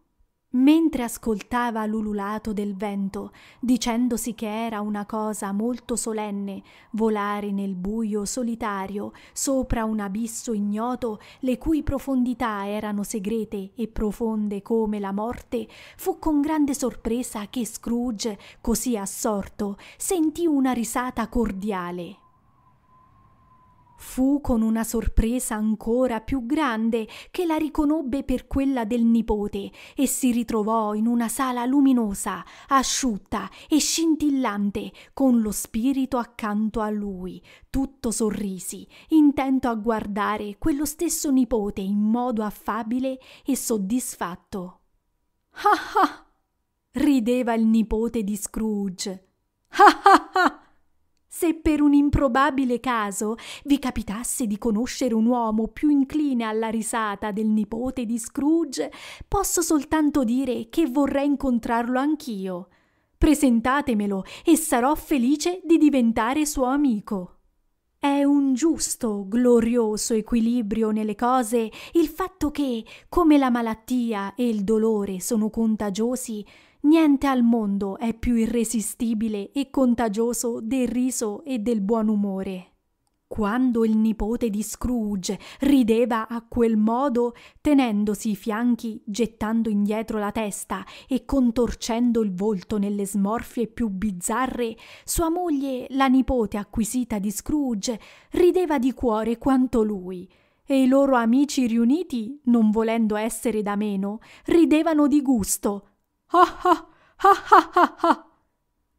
mentre ascoltava l'ululato del vento, dicendosi che era una cosa molto solenne volare nel buio solitario sopra un abisso ignoto le cui profondità erano segrete e profonde come la morte, fu con grande sorpresa che Scrooge, così assorto, sentì una risata cordiale Fu con una sorpresa ancora più grande che la riconobbe per quella del nipote e si ritrovò in una sala luminosa, asciutta e scintillante, con lo spirito accanto a lui, tutto sorrisi, intento a guardare quello stesso nipote in modo affabile e soddisfatto. Ah ah! rideva il nipote di Scrooge. Ah ah ah! se per un improbabile caso vi capitasse di conoscere un uomo più incline alla risata del nipote di Scrooge, posso soltanto dire che vorrei incontrarlo anch'io. Presentatemelo e sarò felice di diventare suo amico. È un giusto, glorioso equilibrio nelle cose il fatto che, come la malattia e il dolore sono contagiosi, Niente al mondo è più irresistibile e contagioso del riso e del buon umore. Quando il nipote di Scrooge rideva a quel modo, tenendosi i fianchi, gettando indietro la testa e contorcendo il volto nelle smorfie più bizzarre, sua moglie, la nipote acquisita di Scrooge, rideva di cuore quanto lui, e i loro amici riuniti, non volendo essere da meno, ridevano di gusto, Ah ah ah ah ah!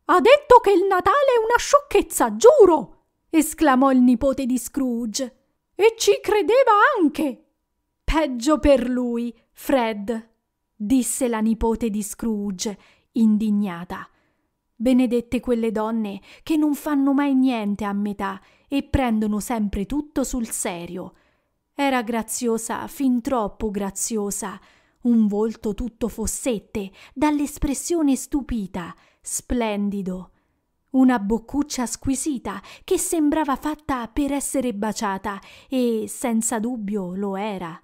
Ha detto che il Natale è una sciocchezza, giuro! esclamò il nipote di Scrooge. E ci credeva anche! Peggio per lui, Fred, disse la nipote di Scrooge, indignata. Benedette quelle donne che non fanno mai niente a metà e prendono sempre tutto sul serio. Era graziosa, fin troppo graziosa, un volto tutto fossette, dall'espressione stupita, splendido, una boccuccia squisita che sembrava fatta per essere baciata e senza dubbio lo era.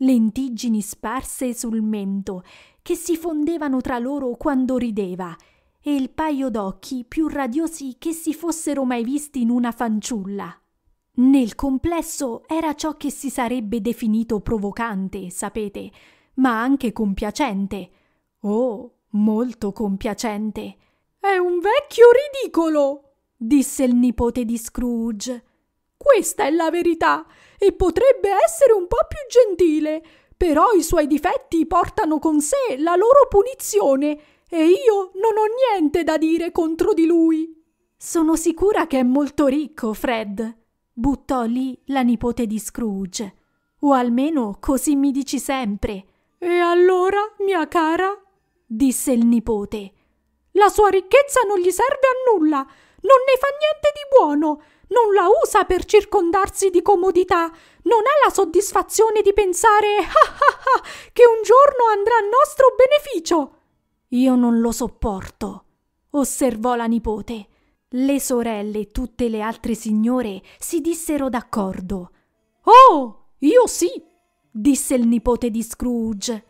Lentiggini sparse sul mento che si fondevano tra loro quando rideva e il paio d'occhi più radiosi che si fossero mai visti in una fanciulla. Nel complesso era ciò che si sarebbe definito provocante, sapete, ma anche compiacente. Oh, molto compiacente. È un vecchio ridicolo, disse il nipote di Scrooge. Questa è la verità, e potrebbe essere un po' più gentile, però i suoi difetti portano con sé la loro punizione, e io non ho niente da dire contro di lui. Sono sicura che è molto ricco, Fred, buttò lì la nipote di Scrooge. O almeno così mi dici sempre. E allora, mia cara, disse il nipote, la sua ricchezza non gli serve a nulla, non ne fa niente di buono, non la usa per circondarsi di comodità, non ha la soddisfazione di pensare ah ah ah, che un giorno andrà a nostro beneficio. Io non lo sopporto, osservò la nipote. Le sorelle e tutte le altre signore si dissero d'accordo. Oh, io sì, disse il nipote di Scrooge.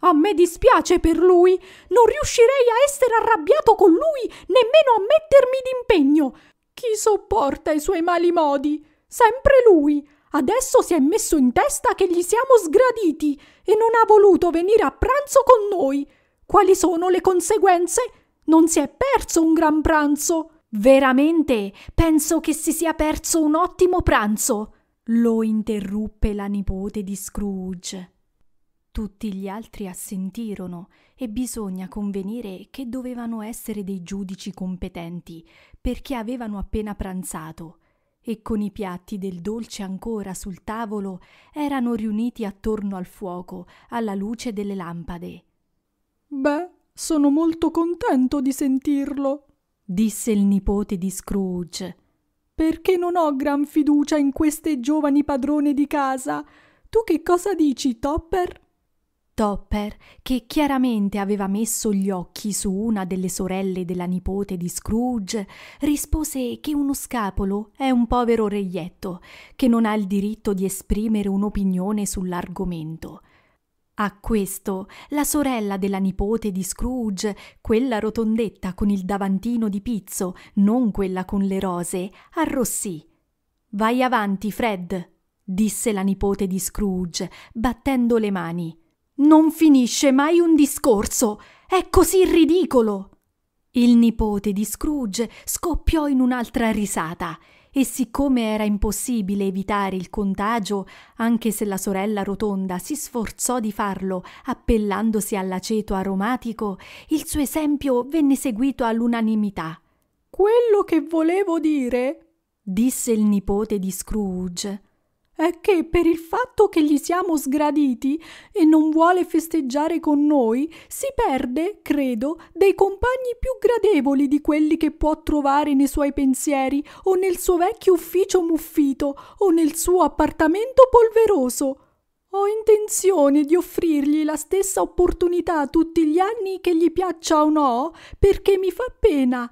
A me dispiace per lui. Non riuscirei a essere arrabbiato con lui, nemmeno a mettermi d'impegno. Chi sopporta i suoi mali modi? Sempre lui. Adesso si è messo in testa che gli siamo sgraditi e non ha voluto venire a pranzo con noi. Quali sono le conseguenze? Non si è perso un gran pranzo. Veramente penso che si sia perso un ottimo pranzo lo interruppe la nipote di Scrooge. Tutti gli altri assentirono e bisogna convenire che dovevano essere dei giudici competenti perché avevano appena pranzato e con i piatti del dolce ancora sul tavolo erano riuniti attorno al fuoco alla luce delle lampade. Beh, sono molto contento di sentirlo, disse il nipote di Scrooge perché non ho gran fiducia in queste giovani padrone di casa. Tu che cosa dici, Topper? Topper, che chiaramente aveva messo gli occhi su una delle sorelle della nipote di Scrooge, rispose che uno scapolo è un povero reietto, che non ha il diritto di esprimere un'opinione sull'argomento, a questo la sorella della nipote di Scrooge, quella rotondetta con il davantino di pizzo, non quella con le rose, arrossì. Vai avanti, Fred, disse la nipote di Scrooge, battendo le mani. Non finisce mai un discorso. È così ridicolo. Il nipote di Scrooge scoppiò in un'altra risata e siccome era impossibile evitare il contagio, anche se la sorella rotonda si sforzò di farlo appellandosi all'aceto aromatico, il suo esempio venne seguito all'unanimità. Quello che volevo dire, disse il nipote di Scrooge, è che per il fatto che gli siamo sgraditi e non vuole festeggiare con noi, si perde, credo, dei compagni più gradevoli di quelli che può trovare nei suoi pensieri o nel suo vecchio ufficio muffito o nel suo appartamento polveroso. Ho intenzione di offrirgli la stessa opportunità tutti gli anni che gli piaccia o no, perché mi fa pena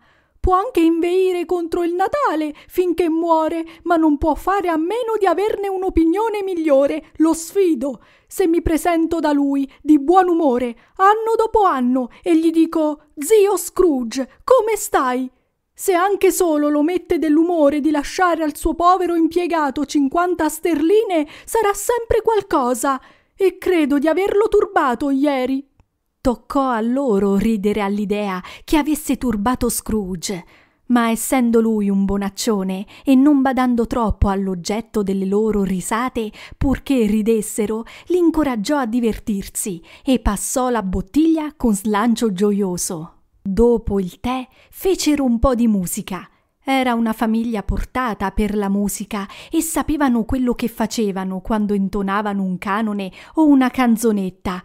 Può anche inveire contro il Natale finché muore, ma non può fare a meno di averne un'opinione migliore. Lo sfido. Se mi presento da lui, di buon umore, anno dopo anno, e gli dico Zio Scrooge, come stai? Se anche solo lo mette dell'umore di lasciare al suo povero impiegato 50 sterline, sarà sempre qualcosa. E credo di averlo turbato ieri. Toccò a loro ridere all'idea che avesse turbato Scrooge, ma essendo lui un bonaccione e non badando troppo all'oggetto delle loro risate, purché ridessero, li incoraggiò a divertirsi e passò la bottiglia con slancio gioioso. Dopo il tè fecero un po' di musica. Era una famiglia portata per la musica e sapevano quello che facevano quando intonavano un canone o una canzonetta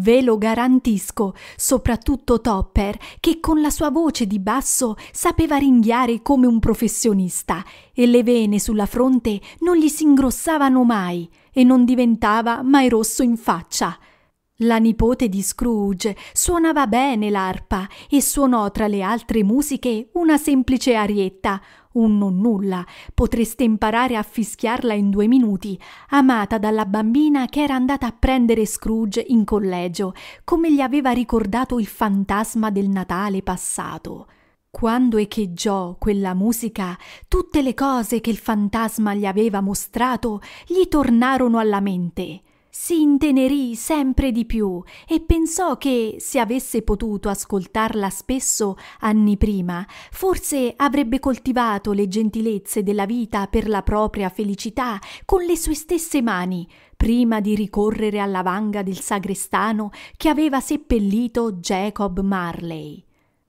Ve lo garantisco, soprattutto Topper, che con la sua voce di basso sapeva ringhiare come un professionista e le vene sulla fronte non gli si ingrossavano mai e non diventava mai rosso in faccia. La nipote di Scrooge suonava bene l'arpa e suonò tra le altre musiche una semplice arietta, un nonnulla. Potreste imparare a fischiarla in due minuti, amata dalla bambina che era andata a prendere Scrooge in collegio, come gli aveva ricordato il fantasma del Natale passato. Quando echeggiò quella musica, tutte le cose che il fantasma gli aveva mostrato gli tornarono alla mente si intenerì sempre di più e pensò che, se avesse potuto ascoltarla spesso anni prima, forse avrebbe coltivato le gentilezze della vita per la propria felicità con le sue stesse mani, prima di ricorrere alla vanga del sagrestano che aveva seppellito Jacob Marley.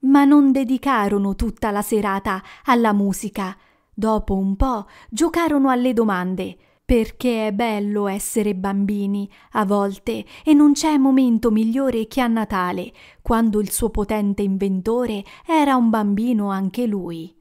Ma non dedicarono tutta la serata alla musica. Dopo un po' giocarono alle domande – perché è bello essere bambini a volte e non c'è momento migliore che a Natale, quando il suo potente inventore era un bambino anche lui.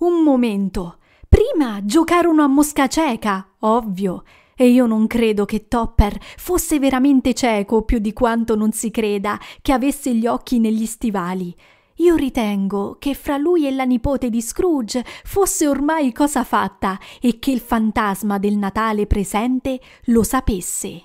Un momento. Prima giocarono a mosca cieca, ovvio. E io non credo che Topper fosse veramente cieco più di quanto non si creda che avesse gli occhi negli stivali. Io ritengo che fra lui e la nipote di Scrooge fosse ormai cosa fatta e che il fantasma del Natale presente lo sapesse.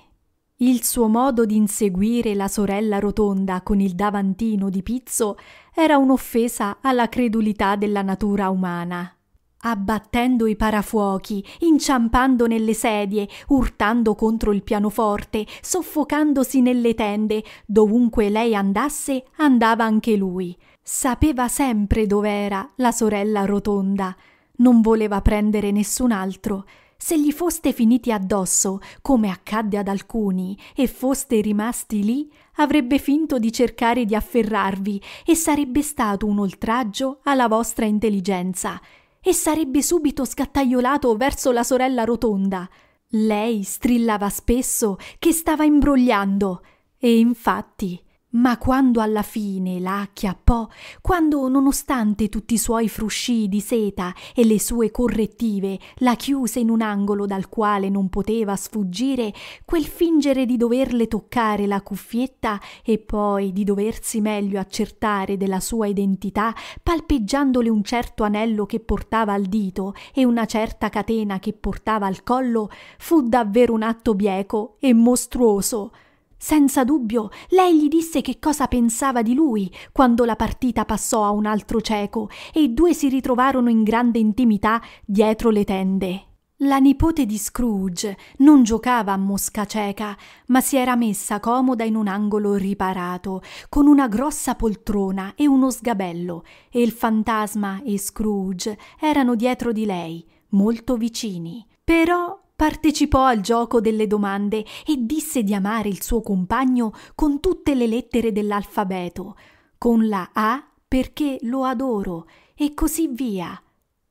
Il suo modo di inseguire la sorella rotonda con il davantino di pizzo era un'offesa alla credulità della natura umana. Abbattendo i parafuochi, inciampando nelle sedie, urtando contro il pianoforte, soffocandosi nelle tende, dovunque lei andasse, andava anche lui Sapeva sempre dov'era la sorella rotonda, non voleva prendere nessun altro. Se gli foste finiti addosso, come accadde ad alcuni, e foste rimasti lì, avrebbe finto di cercare di afferrarvi e sarebbe stato un oltraggio alla vostra intelligenza e sarebbe subito scattaiolato verso la sorella rotonda. Lei strillava spesso che stava imbrogliando e infatti ma quando alla fine la acchiappò, quando nonostante tutti i suoi frusci di seta e le sue correttive la chiuse in un angolo dal quale non poteva sfuggire, quel fingere di doverle toccare la cuffietta e poi di doversi meglio accertare della sua identità palpeggiandole un certo anello che portava al dito e una certa catena che portava al collo, fu davvero un atto bieco e mostruoso senza dubbio, lei gli disse che cosa pensava di lui quando la partita passò a un altro cieco e i due si ritrovarono in grande intimità dietro le tende. La nipote di Scrooge non giocava a mosca cieca, ma si era messa comoda in un angolo riparato, con una grossa poltrona e uno sgabello, e il fantasma e Scrooge erano dietro di lei, molto vicini. Però partecipò al gioco delle domande e disse di amare il suo compagno con tutte le lettere dell'alfabeto, con la A perché lo adoro e così via.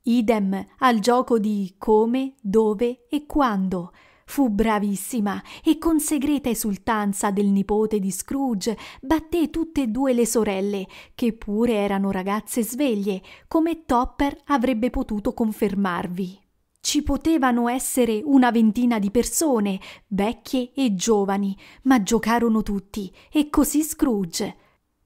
Idem al gioco di come, dove e quando. Fu bravissima e con segreta esultanza del nipote di Scrooge batté tutte e due le sorelle, che pure erano ragazze sveglie, come Topper avrebbe potuto confermarvi. Ci potevano essere una ventina di persone, vecchie e giovani, ma giocarono tutti, e così Scrooge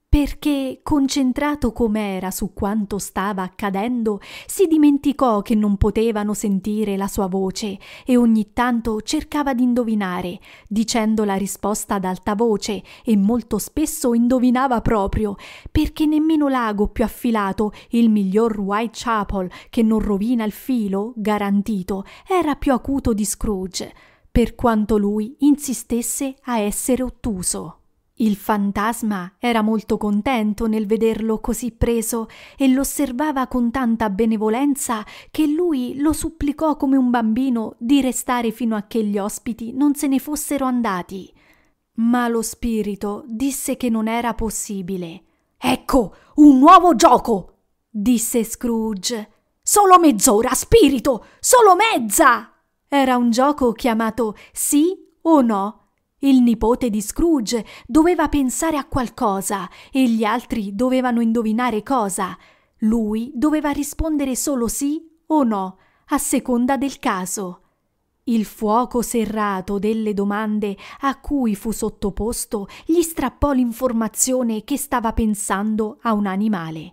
perché, concentrato com'era su quanto stava accadendo, si dimenticò che non potevano sentire la sua voce e ogni tanto cercava di indovinare, dicendo la risposta ad alta voce e molto spesso indovinava proprio, perché nemmeno l'ago più affilato, il miglior Whitechapel che non rovina il filo, garantito, era più acuto di Scrooge, per quanto lui insistesse a essere ottuso. Il fantasma era molto contento nel vederlo così preso e l'osservava con tanta benevolenza che lui lo supplicò come un bambino di restare fino a che gli ospiti non se ne fossero andati. Ma lo spirito disse che non era possibile. Ecco, un nuovo gioco! disse Scrooge. Solo mezz'ora, spirito! Solo mezza! Era un gioco chiamato sì o no il nipote di Scrooge doveva pensare a qualcosa e gli altri dovevano indovinare cosa. Lui doveva rispondere solo sì o no, a seconda del caso. Il fuoco serrato delle domande a cui fu sottoposto gli strappò l'informazione che stava pensando a un animale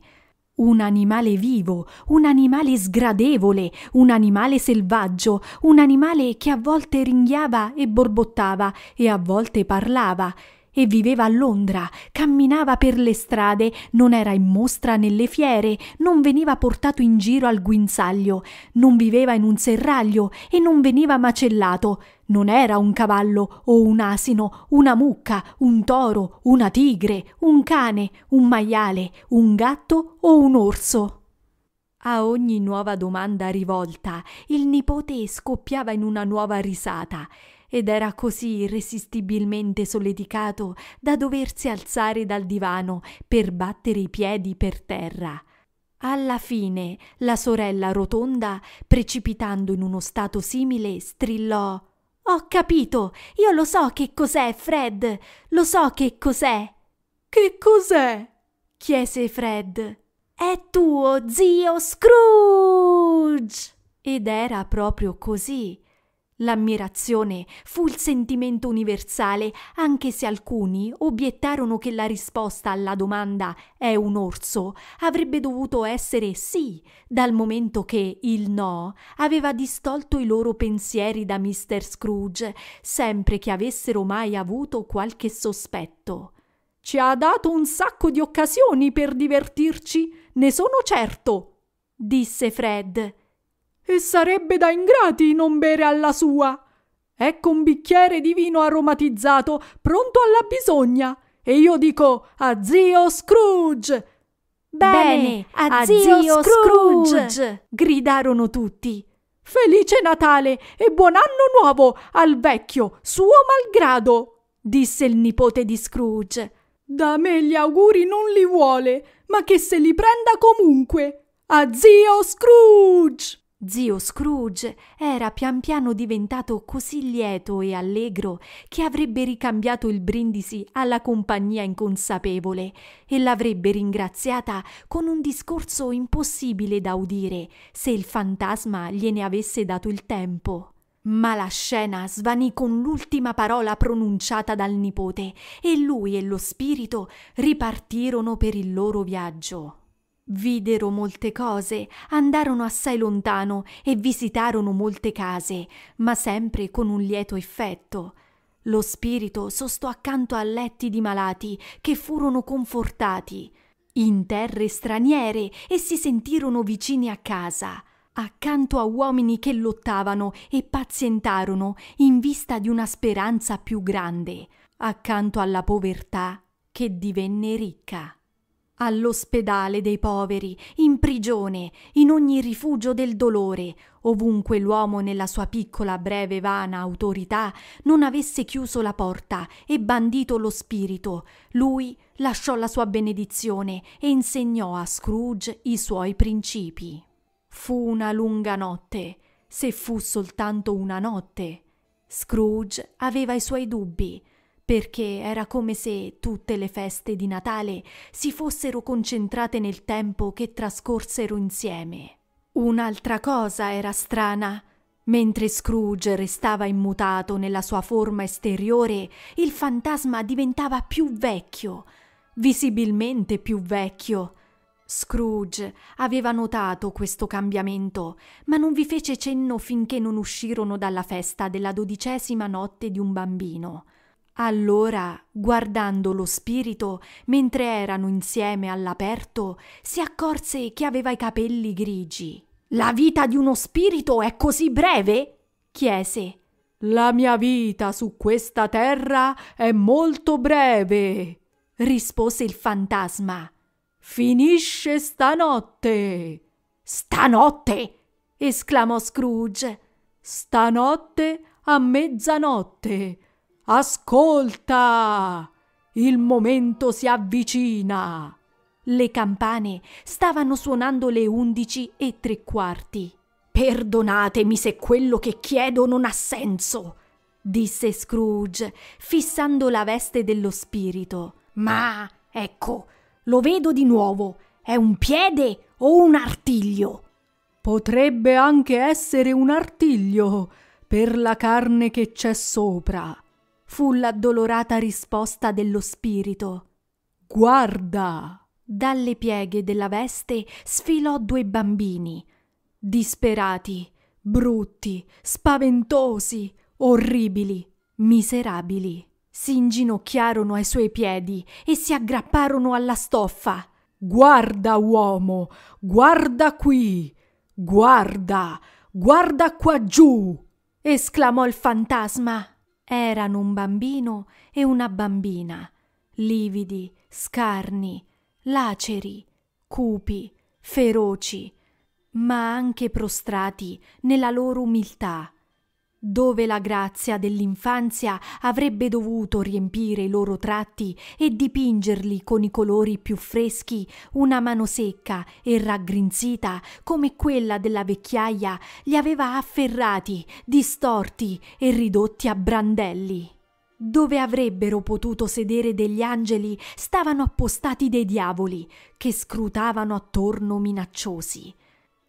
un animale vivo, un animale sgradevole, un animale selvaggio, un animale che a volte ringhiava e borbottava e a volte parlava, e viveva a Londra, camminava per le strade, non era in mostra nelle fiere, non veniva portato in giro al guinzaglio, non viveva in un serraglio e non veniva macellato, non era un cavallo o un asino, una mucca, un toro, una tigre, un cane, un maiale, un gatto o un orso. A ogni nuova domanda rivolta, il nipote scoppiava in una nuova risata ed era così irresistibilmente solleticato da doversi alzare dal divano per battere i piedi per terra. Alla fine la sorella rotonda, precipitando in uno stato simile, strillò ho capito, io lo so che cos'è, Fred, lo so che cos'è. Che cos'è? chiese Fred. È tuo zio Scrooge! Ed era proprio così. L'ammirazione fu il sentimento universale, anche se alcuni obiettarono che la risposta alla domanda è un orso avrebbe dovuto essere sì, dal momento che il no aveva distolto i loro pensieri da Mr. Scrooge, sempre che avessero mai avuto qualche sospetto. Ci ha dato un sacco di occasioni per divertirci, ne sono certo, disse Fred e sarebbe da ingrati non bere alla sua. Ecco un bicchiere di vino aromatizzato pronto alla bisogna. E io dico a zio Scrooge. Bene, Bene a, a, zio, zio Scrooge, Scrooge! gridarono tutti. Felice Natale e buon anno nuovo al vecchio, suo malgrado, disse il nipote di Scrooge. Da me gli auguri non li vuole, ma che se li prenda comunque. A zio Scrooge! Zio Scrooge era pian piano diventato così lieto e allegro che avrebbe ricambiato il brindisi alla compagnia inconsapevole e l'avrebbe ringraziata con un discorso impossibile da udire se il fantasma gliene avesse dato il tempo. Ma la scena svanì con l'ultima parola pronunciata dal nipote e lui e lo spirito ripartirono per il loro viaggio. Videro molte cose, andarono assai lontano e visitarono molte case, ma sempre con un lieto effetto. Lo spirito sostò accanto a letti di malati che furono confortati, in terre straniere e si sentirono vicini a casa, accanto a uomini che lottavano e pazientarono in vista di una speranza più grande, accanto alla povertà che divenne ricca all'ospedale dei poveri, in prigione, in ogni rifugio del dolore, ovunque l'uomo nella sua piccola breve vana autorità non avesse chiuso la porta e bandito lo spirito, lui lasciò la sua benedizione e insegnò a Scrooge i suoi principi. Fu una lunga notte, se fu soltanto una notte. Scrooge aveva i suoi dubbi, perché era come se tutte le feste di Natale si fossero concentrate nel tempo che trascorsero insieme. Un'altra cosa era strana. Mentre Scrooge restava immutato nella sua forma esteriore, il fantasma diventava più vecchio, visibilmente più vecchio. Scrooge aveva notato questo cambiamento, ma non vi fece cenno finché non uscirono dalla festa della dodicesima notte di un bambino. Allora, guardando lo spirito, mentre erano insieme all'aperto, si accorse che aveva i capelli grigi. La vita di uno spirito è così breve? chiese. La mia vita su questa terra è molto breve, rispose il fantasma. Finisce stanotte. Stanotte! esclamò Scrooge. Stanotte a mezzanotte Ascolta! Il momento si avvicina! Le campane stavano suonando le undici e tre quarti. Perdonatemi se quello che chiedo non ha senso, disse Scrooge, fissando la veste dello spirito. Ma ecco, lo vedo di nuovo. È un piede o un artiglio? Potrebbe anche essere un artiglio per la carne che c'è sopra, fu l'addolorata risposta dello spirito. Guarda! Dalle pieghe della veste sfilò due bambini, disperati, brutti, spaventosi, orribili, miserabili. Si inginocchiarono ai suoi piedi e si aggrapparono alla stoffa. Guarda, uomo, guarda qui, guarda, guarda qua giù! esclamò il fantasma erano un bambino e una bambina, lividi, scarni, laceri, cupi, feroci, ma anche prostrati nella loro umiltà dove la grazia dell'infanzia avrebbe dovuto riempire i loro tratti e dipingerli con i colori più freschi, una mano secca e raggrinzita come quella della vecchiaia li aveva afferrati, distorti e ridotti a brandelli. Dove avrebbero potuto sedere degli angeli stavano appostati dei diavoli, che scrutavano attorno minacciosi.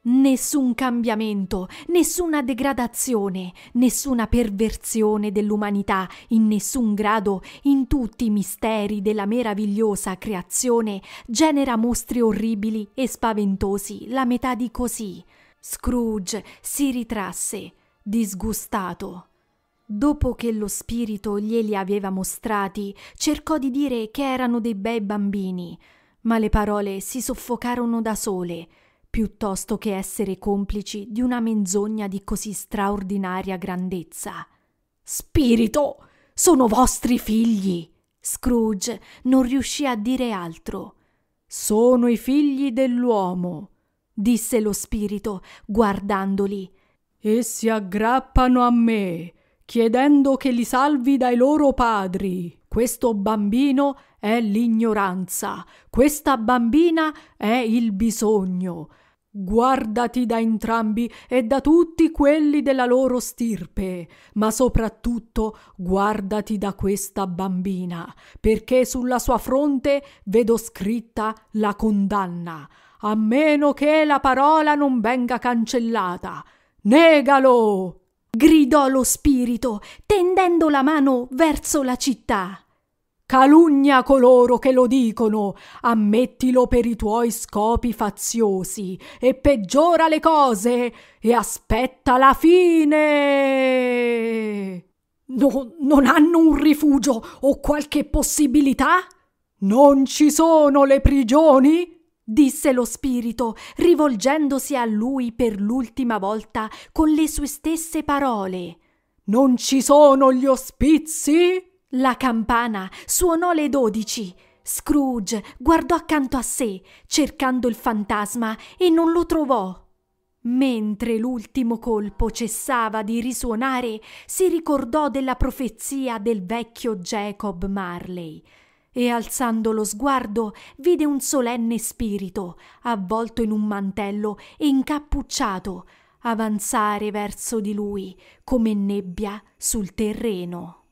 Nessun cambiamento, nessuna degradazione, nessuna perversione dell'umanità in nessun grado, in tutti i misteri della meravigliosa creazione, genera mostri orribili e spaventosi, la metà di così. Scrooge si ritrasse, disgustato. Dopo che lo spirito glieli aveva mostrati, cercò di dire che erano dei bei bambini, ma le parole si soffocarono da sole piuttosto che essere complici di una menzogna di così straordinaria grandezza. Spirito! Sono vostri figli! Scrooge non riuscì a dire altro. Sono i figli dell'uomo, disse lo spirito, guardandoli, e si aggrappano a me chiedendo che li salvi dai loro padri. Questo bambino è l'ignoranza, questa bambina è il bisogno. Guardati da entrambi e da tutti quelli della loro stirpe, ma soprattutto guardati da questa bambina, perché sulla sua fronte vedo scritta la condanna, a meno che la parola non venga cancellata. Negalo! gridò lo spirito, tendendo la mano verso la città. Calunnia coloro che lo dicono, ammettilo per i tuoi scopi faziosi, e peggiora le cose, e aspetta la fine. No, non hanno un rifugio o qualche possibilità? Non ci sono le prigioni? disse lo spirito, rivolgendosi a lui per l'ultima volta con le sue stesse parole. Non ci sono gli ospizi? La campana suonò le dodici. Scrooge guardò accanto a sé, cercando il fantasma, e non lo trovò. Mentre l'ultimo colpo cessava di risuonare, si ricordò della profezia del vecchio Jacob Marley e alzando lo sguardo vide un solenne spirito, avvolto in un mantello e incappucciato, avanzare verso di lui come nebbia sul terreno.